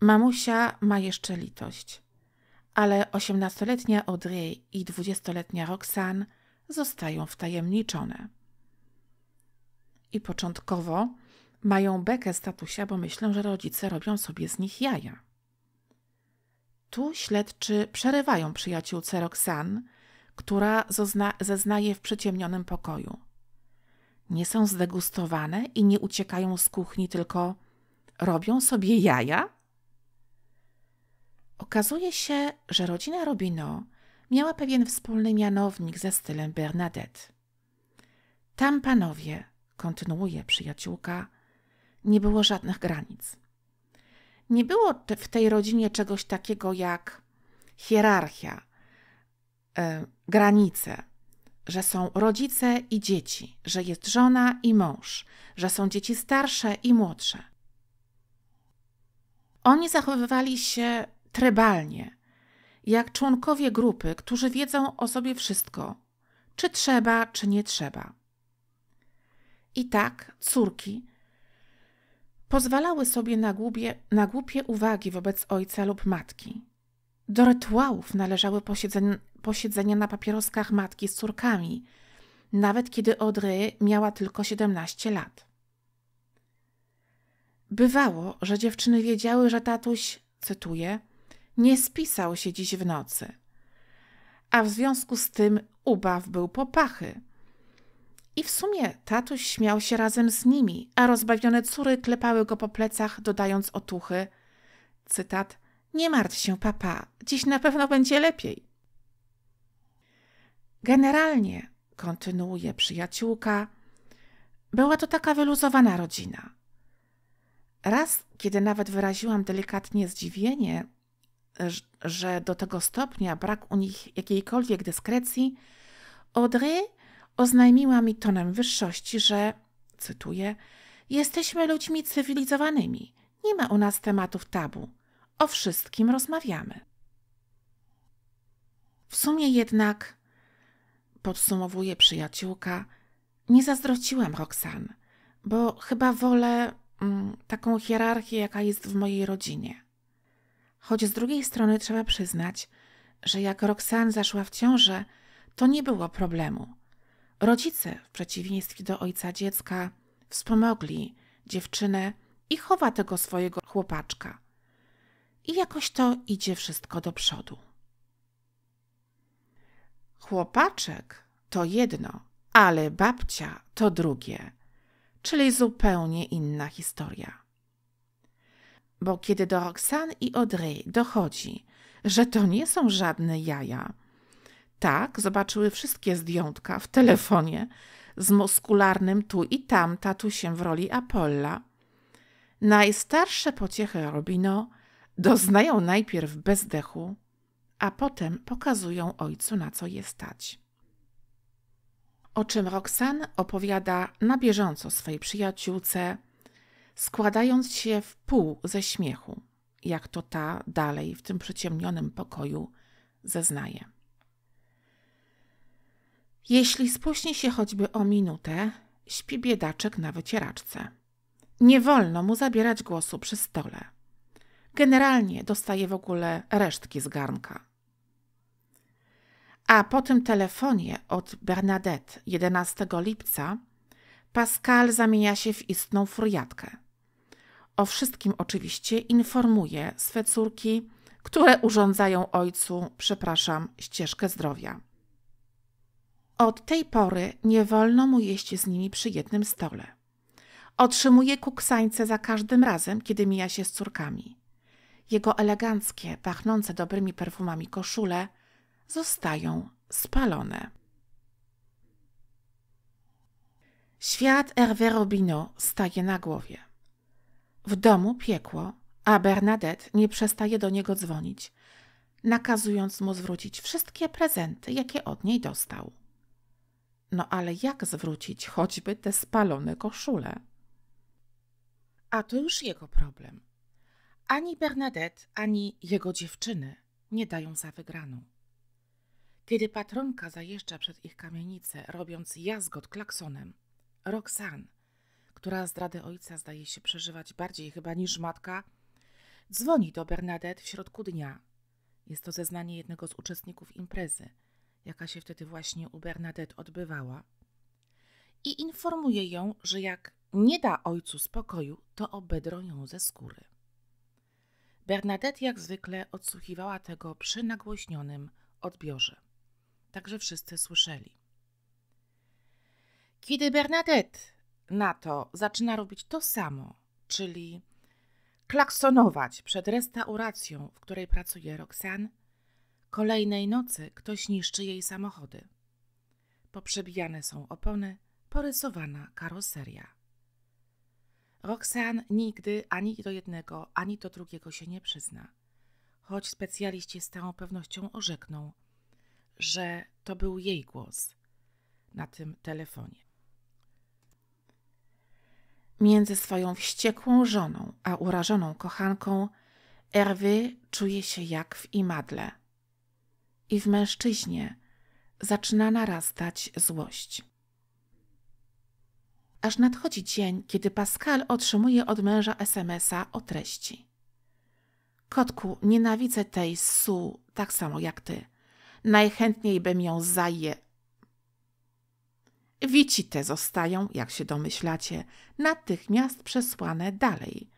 [SPEAKER 1] mamusia ma jeszcze litość. Ale osiemnastoletnia Audrey i dwudziestoletnia Roxanne zostają wtajemniczone. I początkowo mają bekę statusia, bo myślą, że rodzice robią sobie z nich jaja. Tu śledczy przerywają przyjaciółce Roxan, która zeznaje w przyciemnionym pokoju. Nie są zdegustowane i nie uciekają z kuchni, tylko robią sobie jaja? Okazuje się, że rodzina Robino miała pewien wspólny mianownik ze stylem Bernadette. Tam panowie, kontynuuje przyjaciółka, nie było żadnych granic. Nie było w tej rodzinie czegoś takiego jak hierarchia, e, granice, że są rodzice i dzieci, że jest żona i mąż, że są dzieci starsze i młodsze. Oni zachowywali się trybalnie, jak członkowie grupy, którzy wiedzą o sobie wszystko, czy trzeba, czy nie trzeba. I tak córki pozwalały sobie na, głupie, na głupie uwagi wobec ojca lub matki. Do rytuałów należały posiedzenia, posiedzenia na papieroskach matki z córkami, nawet kiedy Odry miała tylko 17 lat. Bywało, że dziewczyny wiedziały, że tatuś, cytuję, nie spisał się dziś w nocy, a w związku z tym ubaw był popachy – i w sumie tatuś śmiał się razem z nimi, a rozbawione córy klepały go po plecach, dodając otuchy. Cytat. Nie martw się, papa, dziś na pewno będzie lepiej. Generalnie, kontynuuje przyjaciółka, była to taka wyluzowana rodzina. Raz, kiedy nawet wyraziłam delikatnie zdziwienie, że do tego stopnia brak u nich jakiejkolwiek dyskrecji, Audrey oznajmiła mi tonem wyższości, że, cytuję, jesteśmy ludźmi cywilizowanymi, nie ma u nas tematów tabu, o wszystkim rozmawiamy. W sumie jednak, podsumowuje przyjaciółka, nie zazdrociłam Roxan, bo chyba wolę mm, taką hierarchię, jaka jest w mojej rodzinie. Choć z drugiej strony trzeba przyznać, że jak Roxanne zaszła w ciążę, to nie było problemu, Rodzice, w przeciwieństwie do ojca dziecka, wspomogli dziewczynę i chowa tego swojego chłopaczka. I jakoś to idzie wszystko do przodu. Chłopaczek to jedno, ale babcia to drugie, czyli zupełnie inna historia. Bo kiedy do Roxanne i Audrey dochodzi, że to nie są żadne jaja, tak zobaczyły wszystkie zdjątka w telefonie z muskularnym tu i tam tatusiem w roli Apolla. Najstarsze pociechę Robino doznają najpierw bezdechu, a potem pokazują ojcu, na co je stać. O czym Roxanne opowiada na bieżąco swej przyjaciółce, składając się w pół ze śmiechu, jak to ta dalej w tym przyciemnionym pokoju zeznaje. Jeśli spóźni się choćby o minutę, śpi biedaczek na wycieraczce. Nie wolno mu zabierać głosu przy stole. Generalnie dostaje w ogóle resztki z garnka. A po tym telefonie od Bernadette 11 lipca Pascal zamienia się w istną furiatkę. O wszystkim oczywiście informuje swe córki, które urządzają ojcu, przepraszam, ścieżkę zdrowia od tej pory nie wolno mu jeść z nimi przy jednym stole. Otrzymuje kuksańce za każdym razem, kiedy mija się z córkami. Jego eleganckie, pachnące dobrymi perfumami koszule zostają spalone. Świat Hervé Robino staje na głowie. W domu piekło, a Bernadette nie przestaje do niego dzwonić, nakazując mu zwrócić wszystkie prezenty, jakie od niej dostał. No ale jak zwrócić choćby te spalone koszule? A to już jego problem. Ani Bernadette, ani jego dziewczyny nie dają za wygraną. Kiedy patronka zajeżdża przed ich kamienicę, robiąc jazgot klaksonem, Roxanne, która zdrady ojca zdaje się przeżywać bardziej chyba niż matka, dzwoni do Bernadette w środku dnia. Jest to zeznanie jednego z uczestników imprezy – jaka się wtedy właśnie u Bernadette odbywała, i informuje ją, że jak nie da ojcu spokoju, to obedrą ją ze skóry. Bernadette jak zwykle odsłuchiwała tego przy nagłośnionym odbiorze. Także wszyscy słyszeli. Kiedy Bernadette na to zaczyna robić to samo, czyli klaksonować przed restauracją, w której pracuje Roxanne, Kolejnej nocy ktoś niszczy jej samochody. Poprzebijane są opony, porysowana karoseria. Roxanne nigdy ani do jednego, ani do drugiego się nie przyzna, choć specjaliści z całą pewnością orzekną, że to był jej głos na tym telefonie. Między swoją wściekłą żoną a urażoną kochanką Hervé czuje się jak w imadle – i w mężczyźnie zaczyna narastać złość. Aż nadchodzi dzień, kiedy Pascal otrzymuje od męża SMS-a o treści. Kotku, nienawidzę tej Su tak samo jak ty. Najchętniej bym ją zaje. Wici te zostają, jak się domyślacie, natychmiast przesłane dalej,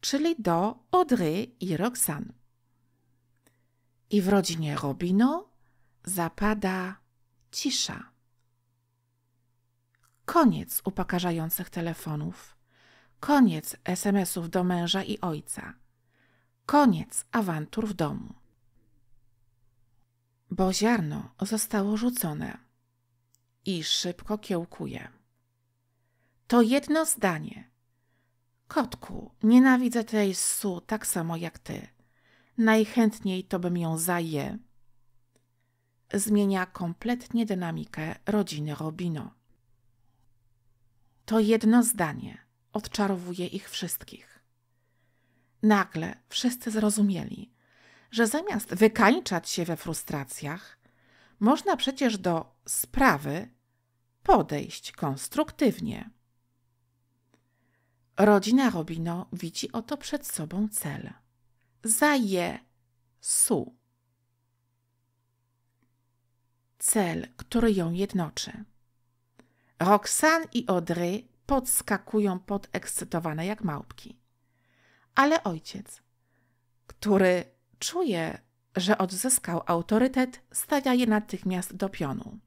[SPEAKER 1] czyli do Audrey i Roxanne i w rodzinie Robino zapada cisza. Koniec upakarzających telefonów. Koniec SMS-ów do męża i ojca. Koniec awantur w domu. Bo ziarno zostało rzucone i szybko kiełkuje. To jedno zdanie. Kotku, nienawidzę tej su tak samo jak ty najchętniej to bym ją zaje. Zmienia kompletnie dynamikę rodziny Robino. To jedno zdanie odczarowuje ich wszystkich. Nagle wszyscy zrozumieli, że zamiast wykańczać się we frustracjach, można przecież do sprawy podejść konstruktywnie. Rodzina Robino widzi oto przed sobą cel za je su. Cel, który ją jednoczy. Roxanne i Audrey podskakują podekscytowane jak małpki. Ale ojciec, który czuje, że odzyskał autorytet, stawia je natychmiast do pionu.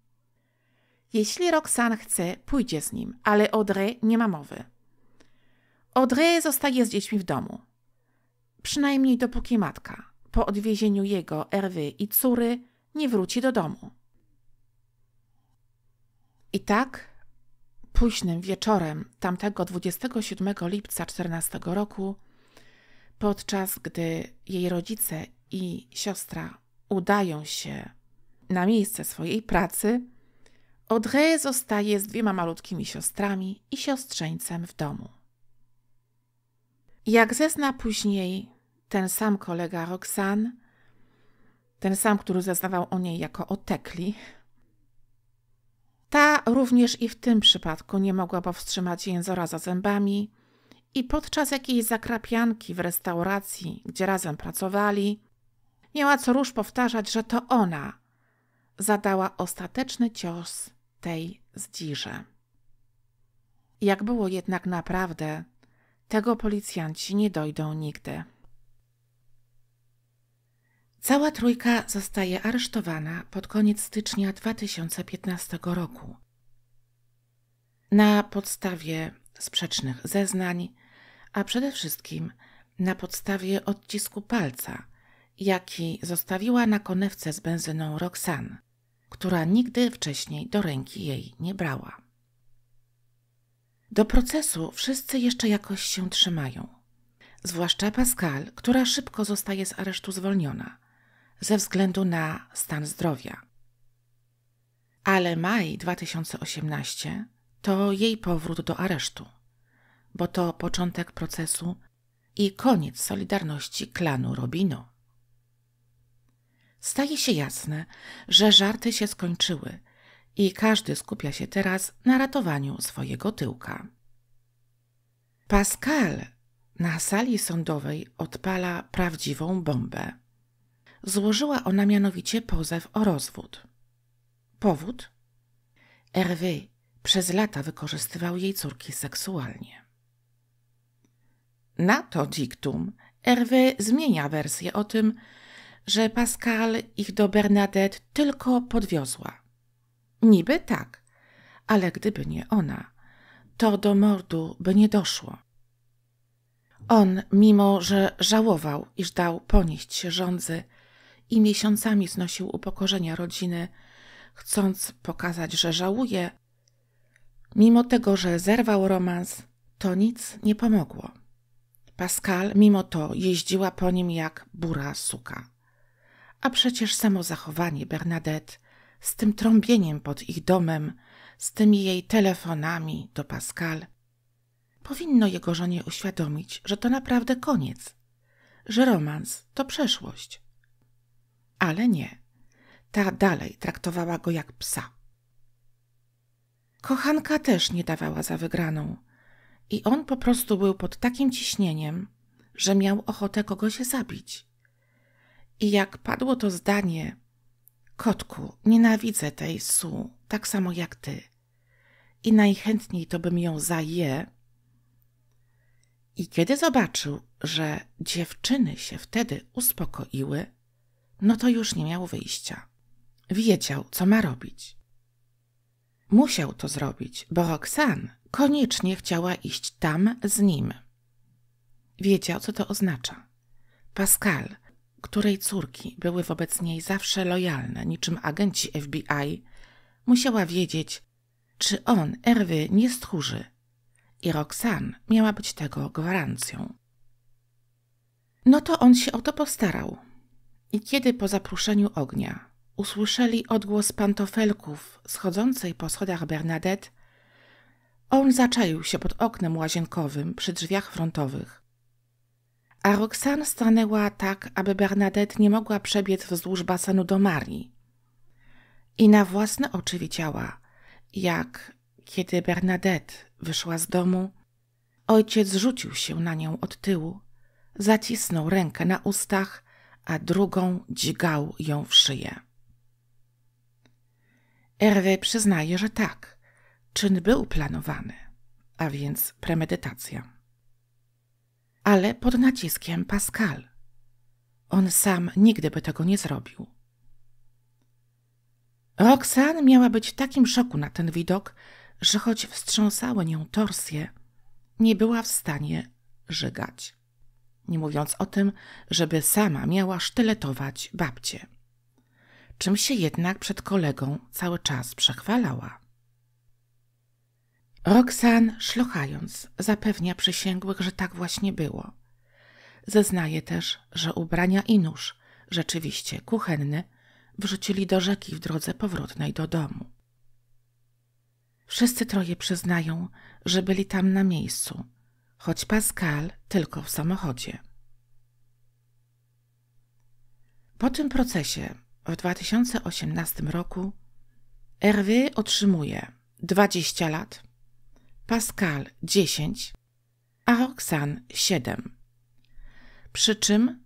[SPEAKER 1] Jeśli Roxanne chce, pójdzie z nim, ale Audrey nie ma mowy. Audrey zostaje z dziećmi w domu przynajmniej dopóki matka po odwiezieniu jego, Erwy i córy nie wróci do domu. I tak późnym wieczorem tamtego 27 lipca 14 roku, podczas gdy jej rodzice i siostra udają się na miejsce swojej pracy, Audrey zostaje z dwiema malutkimi siostrami i siostrzeńcem w domu. Jak zezna później, ten sam kolega Roxan, ten sam, który zeznawał o niej jako o Tekli. Ta również i w tym przypadku nie mogła powstrzymać jęzora za zębami i podczas jakiejś zakrapianki w restauracji, gdzie razem pracowali, miała co rusz powtarzać, że to ona zadała ostateczny cios tej zdzirze. Jak było jednak naprawdę, tego policjanci nie dojdą nigdy. Cała trójka zostaje aresztowana pod koniec stycznia 2015 roku. Na podstawie sprzecznych zeznań, a przede wszystkim na podstawie odcisku palca, jaki zostawiła na konewce z benzyną Roxanne, która nigdy wcześniej do ręki jej nie brała. Do procesu wszyscy jeszcze jakoś się trzymają, zwłaszcza Pascal, która szybko zostaje z aresztu zwolniona – ze względu na stan zdrowia. Ale maj 2018 to jej powrót do aresztu, bo to początek procesu i koniec solidarności klanu Robino. Staje się jasne, że żarty się skończyły i każdy skupia się teraz na ratowaniu swojego tyłka. Pascal na sali sądowej odpala prawdziwą bombę. Złożyła ona mianowicie pozew o rozwód. Powód? Hervé przez lata wykorzystywał jej córki seksualnie. Na to diktum Hervé zmienia wersję o tym, że Pascal ich do Bernadette tylko podwiozła. Niby tak, ale gdyby nie ona, to do mordu by nie doszło. On, mimo że żałował, iż dał ponieść się rządzy, i miesiącami znosił upokorzenia rodziny, chcąc pokazać, że żałuje. Mimo tego, że zerwał romans, to nic nie pomogło. Pascal mimo to jeździła po nim jak bura suka. A przecież samo zachowanie Bernadette z tym trąbieniem pod ich domem, z tymi jej telefonami do Pascal, powinno jego żonie uświadomić, że to naprawdę koniec, że romans to przeszłość ale nie. Ta dalej traktowała go jak psa. Kochanka też nie dawała za wygraną i on po prostu był pod takim ciśnieniem, że miał ochotę kogoś zabić. I jak padło to zdanie: Kotku, nienawidzę tej Su tak samo jak ty. I najchętniej to bym ją zaje. I kiedy zobaczył, że dziewczyny się wtedy uspokoiły, no to już nie miał wyjścia. Wiedział, co ma robić. Musiał to zrobić, bo Roxanne koniecznie chciała iść tam z nim. Wiedział, co to oznacza. Pascal, której córki były wobec niej zawsze lojalne, niczym agenci FBI, musiała wiedzieć, czy on Erwy nie stchórzy. I Roxanne miała być tego gwarancją. No to on się o to postarał. I kiedy po zapruszeniu ognia usłyszeli odgłos pantofelków schodzącej po schodach Bernadette, on zaczaił się pod oknem łazienkowym przy drzwiach frontowych. A Roxanne stanęła tak, aby Bernadette nie mogła przebiec wzdłuż basenu do Marii. I na własne oczy widziała, jak, kiedy Bernadette wyszła z domu, ojciec rzucił się na nią od tyłu, zacisnął rękę na ustach a drugą dźgał ją w szyję. Erwe przyznaje, że tak, czyn był planowany, a więc premedytacja. Ale pod naciskiem Pascal. On sam nigdy by tego nie zrobił. Roxanne miała być w takim szoku na ten widok, że choć wstrząsały nią torsje, nie była w stanie żygać nie mówiąc o tym, żeby sama miała sztyletować babcie. Czym się jednak przed kolegą cały czas przechwalała. Roxan, szlochając, zapewnia przysięgłych, że tak właśnie było. Zeznaje też, że ubrania i nóż, rzeczywiście kuchenny, wrzucili do rzeki w drodze powrotnej do domu. Wszyscy troje przyznają, że byli tam na miejscu, choć Pascal tylko w samochodzie. Po tym procesie w 2018 roku Hervé otrzymuje 20 lat, Pascal 10, a Roxane 7. Przy czym,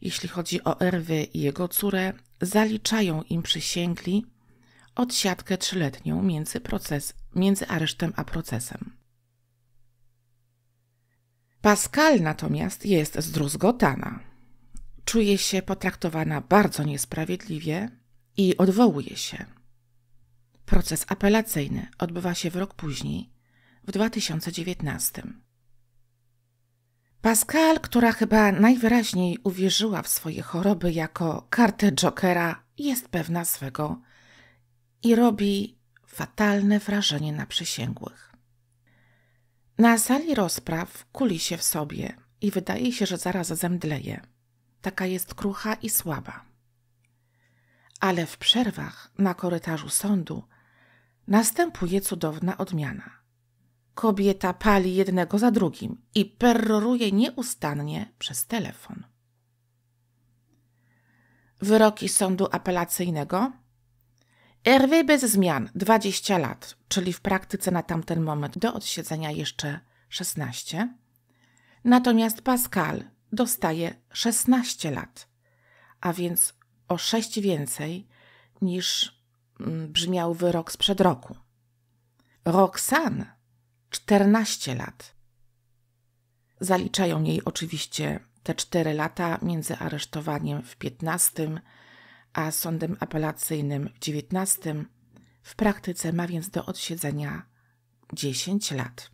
[SPEAKER 1] jeśli chodzi o Hervé i jego córę, zaliczają im przysięgli odsiadkę trzyletnią między, proces, między aresztem a procesem. Pascal natomiast jest zdruzgotana. Czuje się potraktowana bardzo niesprawiedliwie i odwołuje się. Proces apelacyjny odbywa się w rok później, w 2019. Pascal, która chyba najwyraźniej uwierzyła w swoje choroby jako kartę Jokera, jest pewna swego i robi fatalne wrażenie na przysięgłych. Na sali rozpraw kuli się w sobie i wydaje się, że zaraz zemdleje. Taka jest krucha i słaba. Ale w przerwach na korytarzu sądu następuje cudowna odmiana. Kobieta pali jednego za drugim i peroruje nieustannie przez telefon. Wyroki sądu apelacyjnego Hervé bez zmian, 20 lat, czyli w praktyce na tamten moment do odsiedzenia jeszcze 16. Natomiast Pascal dostaje 16 lat, a więc o 6 więcej niż mm, brzmiał wyrok sprzed roku. Roxanne 14 lat. Zaliczają jej oczywiście te 4 lata między aresztowaniem w 15 a sądem apelacyjnym w XIX, w praktyce ma więc do odsiedzenia 10 lat.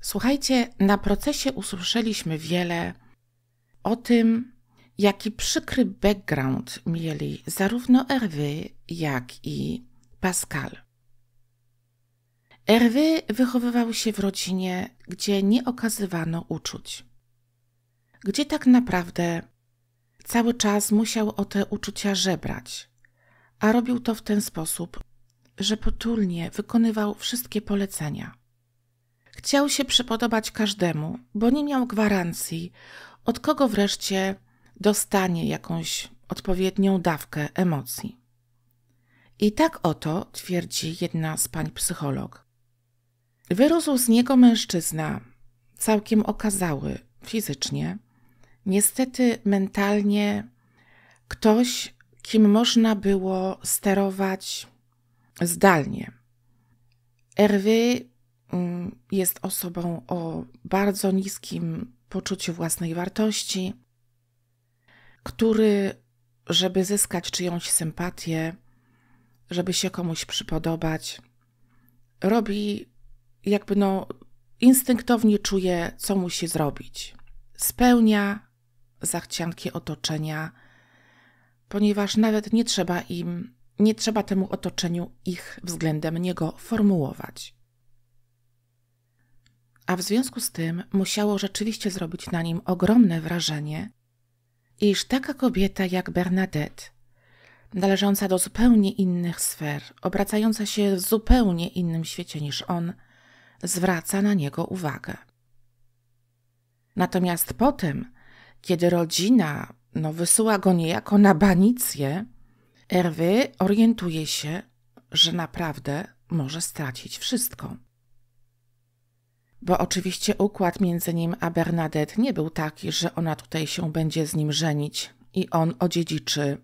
[SPEAKER 1] Słuchajcie, na procesie usłyszeliśmy wiele o tym, jaki przykry background mieli zarówno Erwy, jak i Pascal. Erwy wychowywał się w rodzinie, gdzie nie okazywano uczuć, gdzie tak naprawdę Cały czas musiał o te uczucia żebrać, a robił to w ten sposób, że potulnie wykonywał wszystkie polecenia. Chciał się przypodobać każdemu, bo nie miał gwarancji, od kogo wreszcie dostanie jakąś odpowiednią dawkę emocji. I tak oto twierdzi jedna z pań psycholog. Wyrósł z niego mężczyzna, całkiem okazały fizycznie, Niestety mentalnie ktoś, kim można było sterować zdalnie. Erwy mm, jest osobą o bardzo niskim poczuciu własnej wartości, który, żeby zyskać czyjąś sympatię, żeby się komuś przypodobać, robi jakby no instynktownie czuje, co musi zrobić. Spełnia zachcianki otoczenia, ponieważ nawet nie trzeba im, nie trzeba temu otoczeniu ich względem niego formułować. A w związku z tym musiało rzeczywiście zrobić na nim ogromne wrażenie, iż taka kobieta jak Bernadette, należąca do zupełnie innych sfer, obracająca się w zupełnie innym świecie niż on, zwraca na niego uwagę. Natomiast potem, kiedy rodzina no, wysyła go niejako na banicję, Erwy orientuje się, że naprawdę może stracić wszystko. Bo oczywiście układ między nim a Bernadette nie był taki, że ona tutaj się będzie z nim żenić i on odziedziczy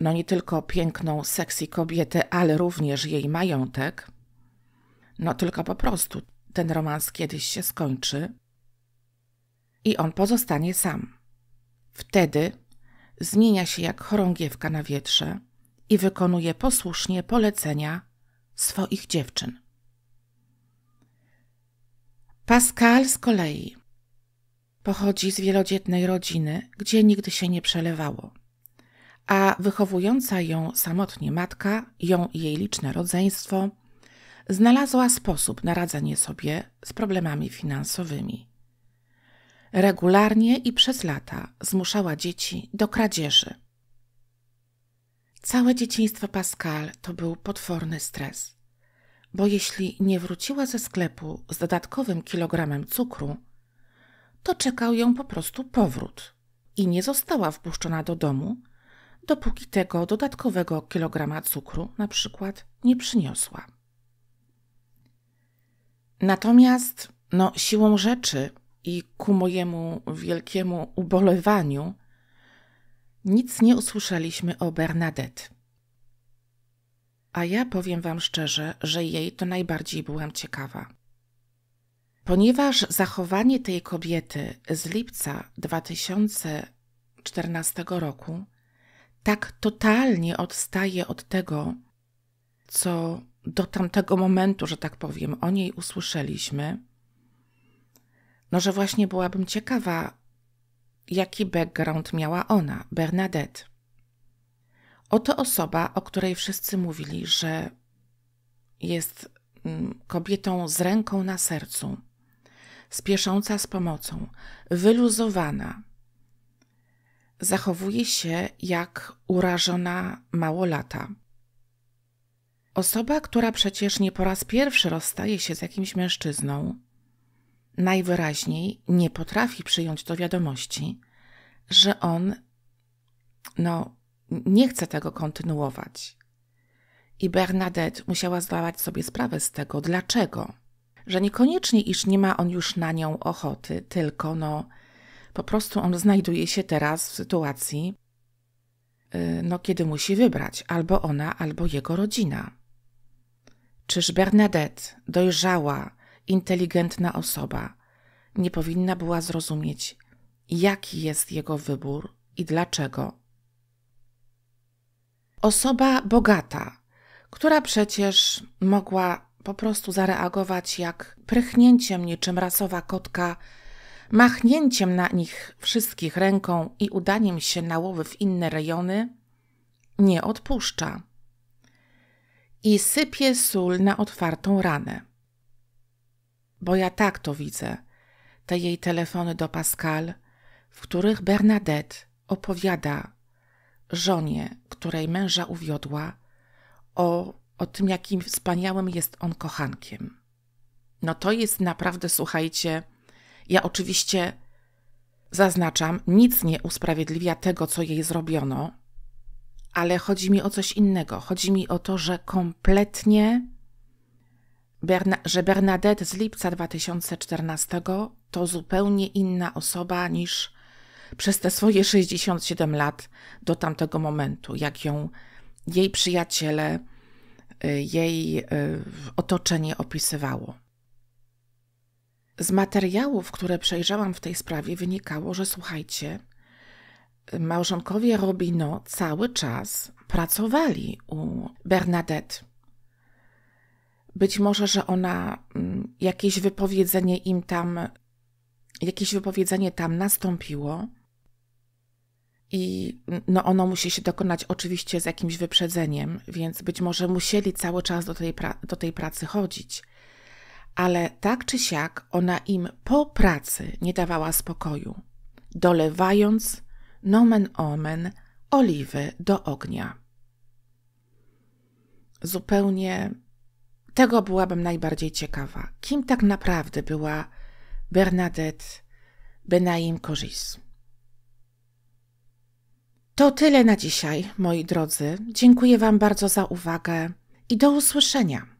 [SPEAKER 1] no nie tylko piękną, sexy kobietę, ale również jej majątek. No tylko po prostu ten romans kiedyś się skończy i on pozostanie sam. Wtedy zmienia się jak chorągiewka na wietrze i wykonuje posłusznie polecenia swoich dziewczyn. Pascal z kolei pochodzi z wielodzietnej rodziny, gdzie nigdy się nie przelewało, a wychowująca ją samotnie matka, ją i jej liczne rodzeństwo, znalazła sposób na radzenie sobie z problemami finansowymi. Regularnie i przez lata zmuszała dzieci do kradzieży. Całe dzieciństwo Pascal to był potworny stres, bo jeśli nie wróciła ze sklepu z dodatkowym kilogramem cukru, to czekał ją po prostu powrót i nie została wpuszczona do domu, dopóki tego dodatkowego kilograma cukru na przykład nie przyniosła. Natomiast, no siłą rzeczy, i ku mojemu wielkiemu ubolewaniu nic nie usłyszeliśmy o Bernadette. A ja powiem Wam szczerze, że jej to najbardziej byłam ciekawa. Ponieważ zachowanie tej kobiety z lipca 2014 roku tak totalnie odstaje od tego, co do tamtego momentu, że tak powiem, o niej usłyszeliśmy, no, że właśnie byłabym ciekawa, jaki background miała ona, Bernadette. Oto osoba, o której wszyscy mówili, że jest mm, kobietą z ręką na sercu, spiesząca z pomocą, wyluzowana. Zachowuje się jak urażona małolata. Osoba, która przecież nie po raz pierwszy rozstaje się z jakimś mężczyzną, najwyraźniej nie potrafi przyjąć do wiadomości, że on no, nie chce tego kontynuować. I Bernadette musiała zdawać sobie sprawę z tego, dlaczego. Że niekoniecznie, iż nie ma on już na nią ochoty, tylko no, po prostu on znajduje się teraz w sytuacji, y, no, kiedy musi wybrać albo ona, albo jego rodzina. Czyż Bernadette, dojrzała, inteligentna osoba nie powinna była zrozumieć, jaki jest jego wybór i dlaczego. Osoba bogata, która przecież mogła po prostu zareagować jak prychnięciem niczym rasowa kotka, machnięciem na nich wszystkich ręką i udaniem się na łowy w inne rejony, nie odpuszcza. I sypie sól na otwartą ranę bo ja tak to widzę, te jej telefony do Pascal, w których Bernadette opowiada żonie, której męża uwiodła, o, o tym, jakim wspaniałym jest on kochankiem. No to jest naprawdę, słuchajcie, ja oczywiście zaznaczam, nic nie usprawiedliwia tego, co jej zrobiono, ale chodzi mi o coś innego. Chodzi mi o to, że kompletnie Berna że Bernadette z lipca 2014 to zupełnie inna osoba niż przez te swoje 67 lat do tamtego momentu, jak ją jej przyjaciele, y, jej y, otoczenie opisywało. Z materiałów, które przejrzałam w tej sprawie, wynikało, że słuchajcie, małżonkowie Robino cały czas pracowali u Bernadette. Być może, że ona mm, jakieś wypowiedzenie im tam, jakieś wypowiedzenie tam nastąpiło. I mm, no ono musi się dokonać oczywiście z jakimś wyprzedzeniem, więc być może musieli cały czas do tej, do tej pracy chodzić. Ale tak czy siak ona im po pracy nie dawała spokoju, dolewając nomen omen oliwy do ognia. Zupełnie tego byłabym najbardziej ciekawa. Kim tak naprawdę była Bernadette Benaim Korzis. To tyle na dzisiaj, moi drodzy. Dziękuję Wam bardzo za uwagę i do usłyszenia.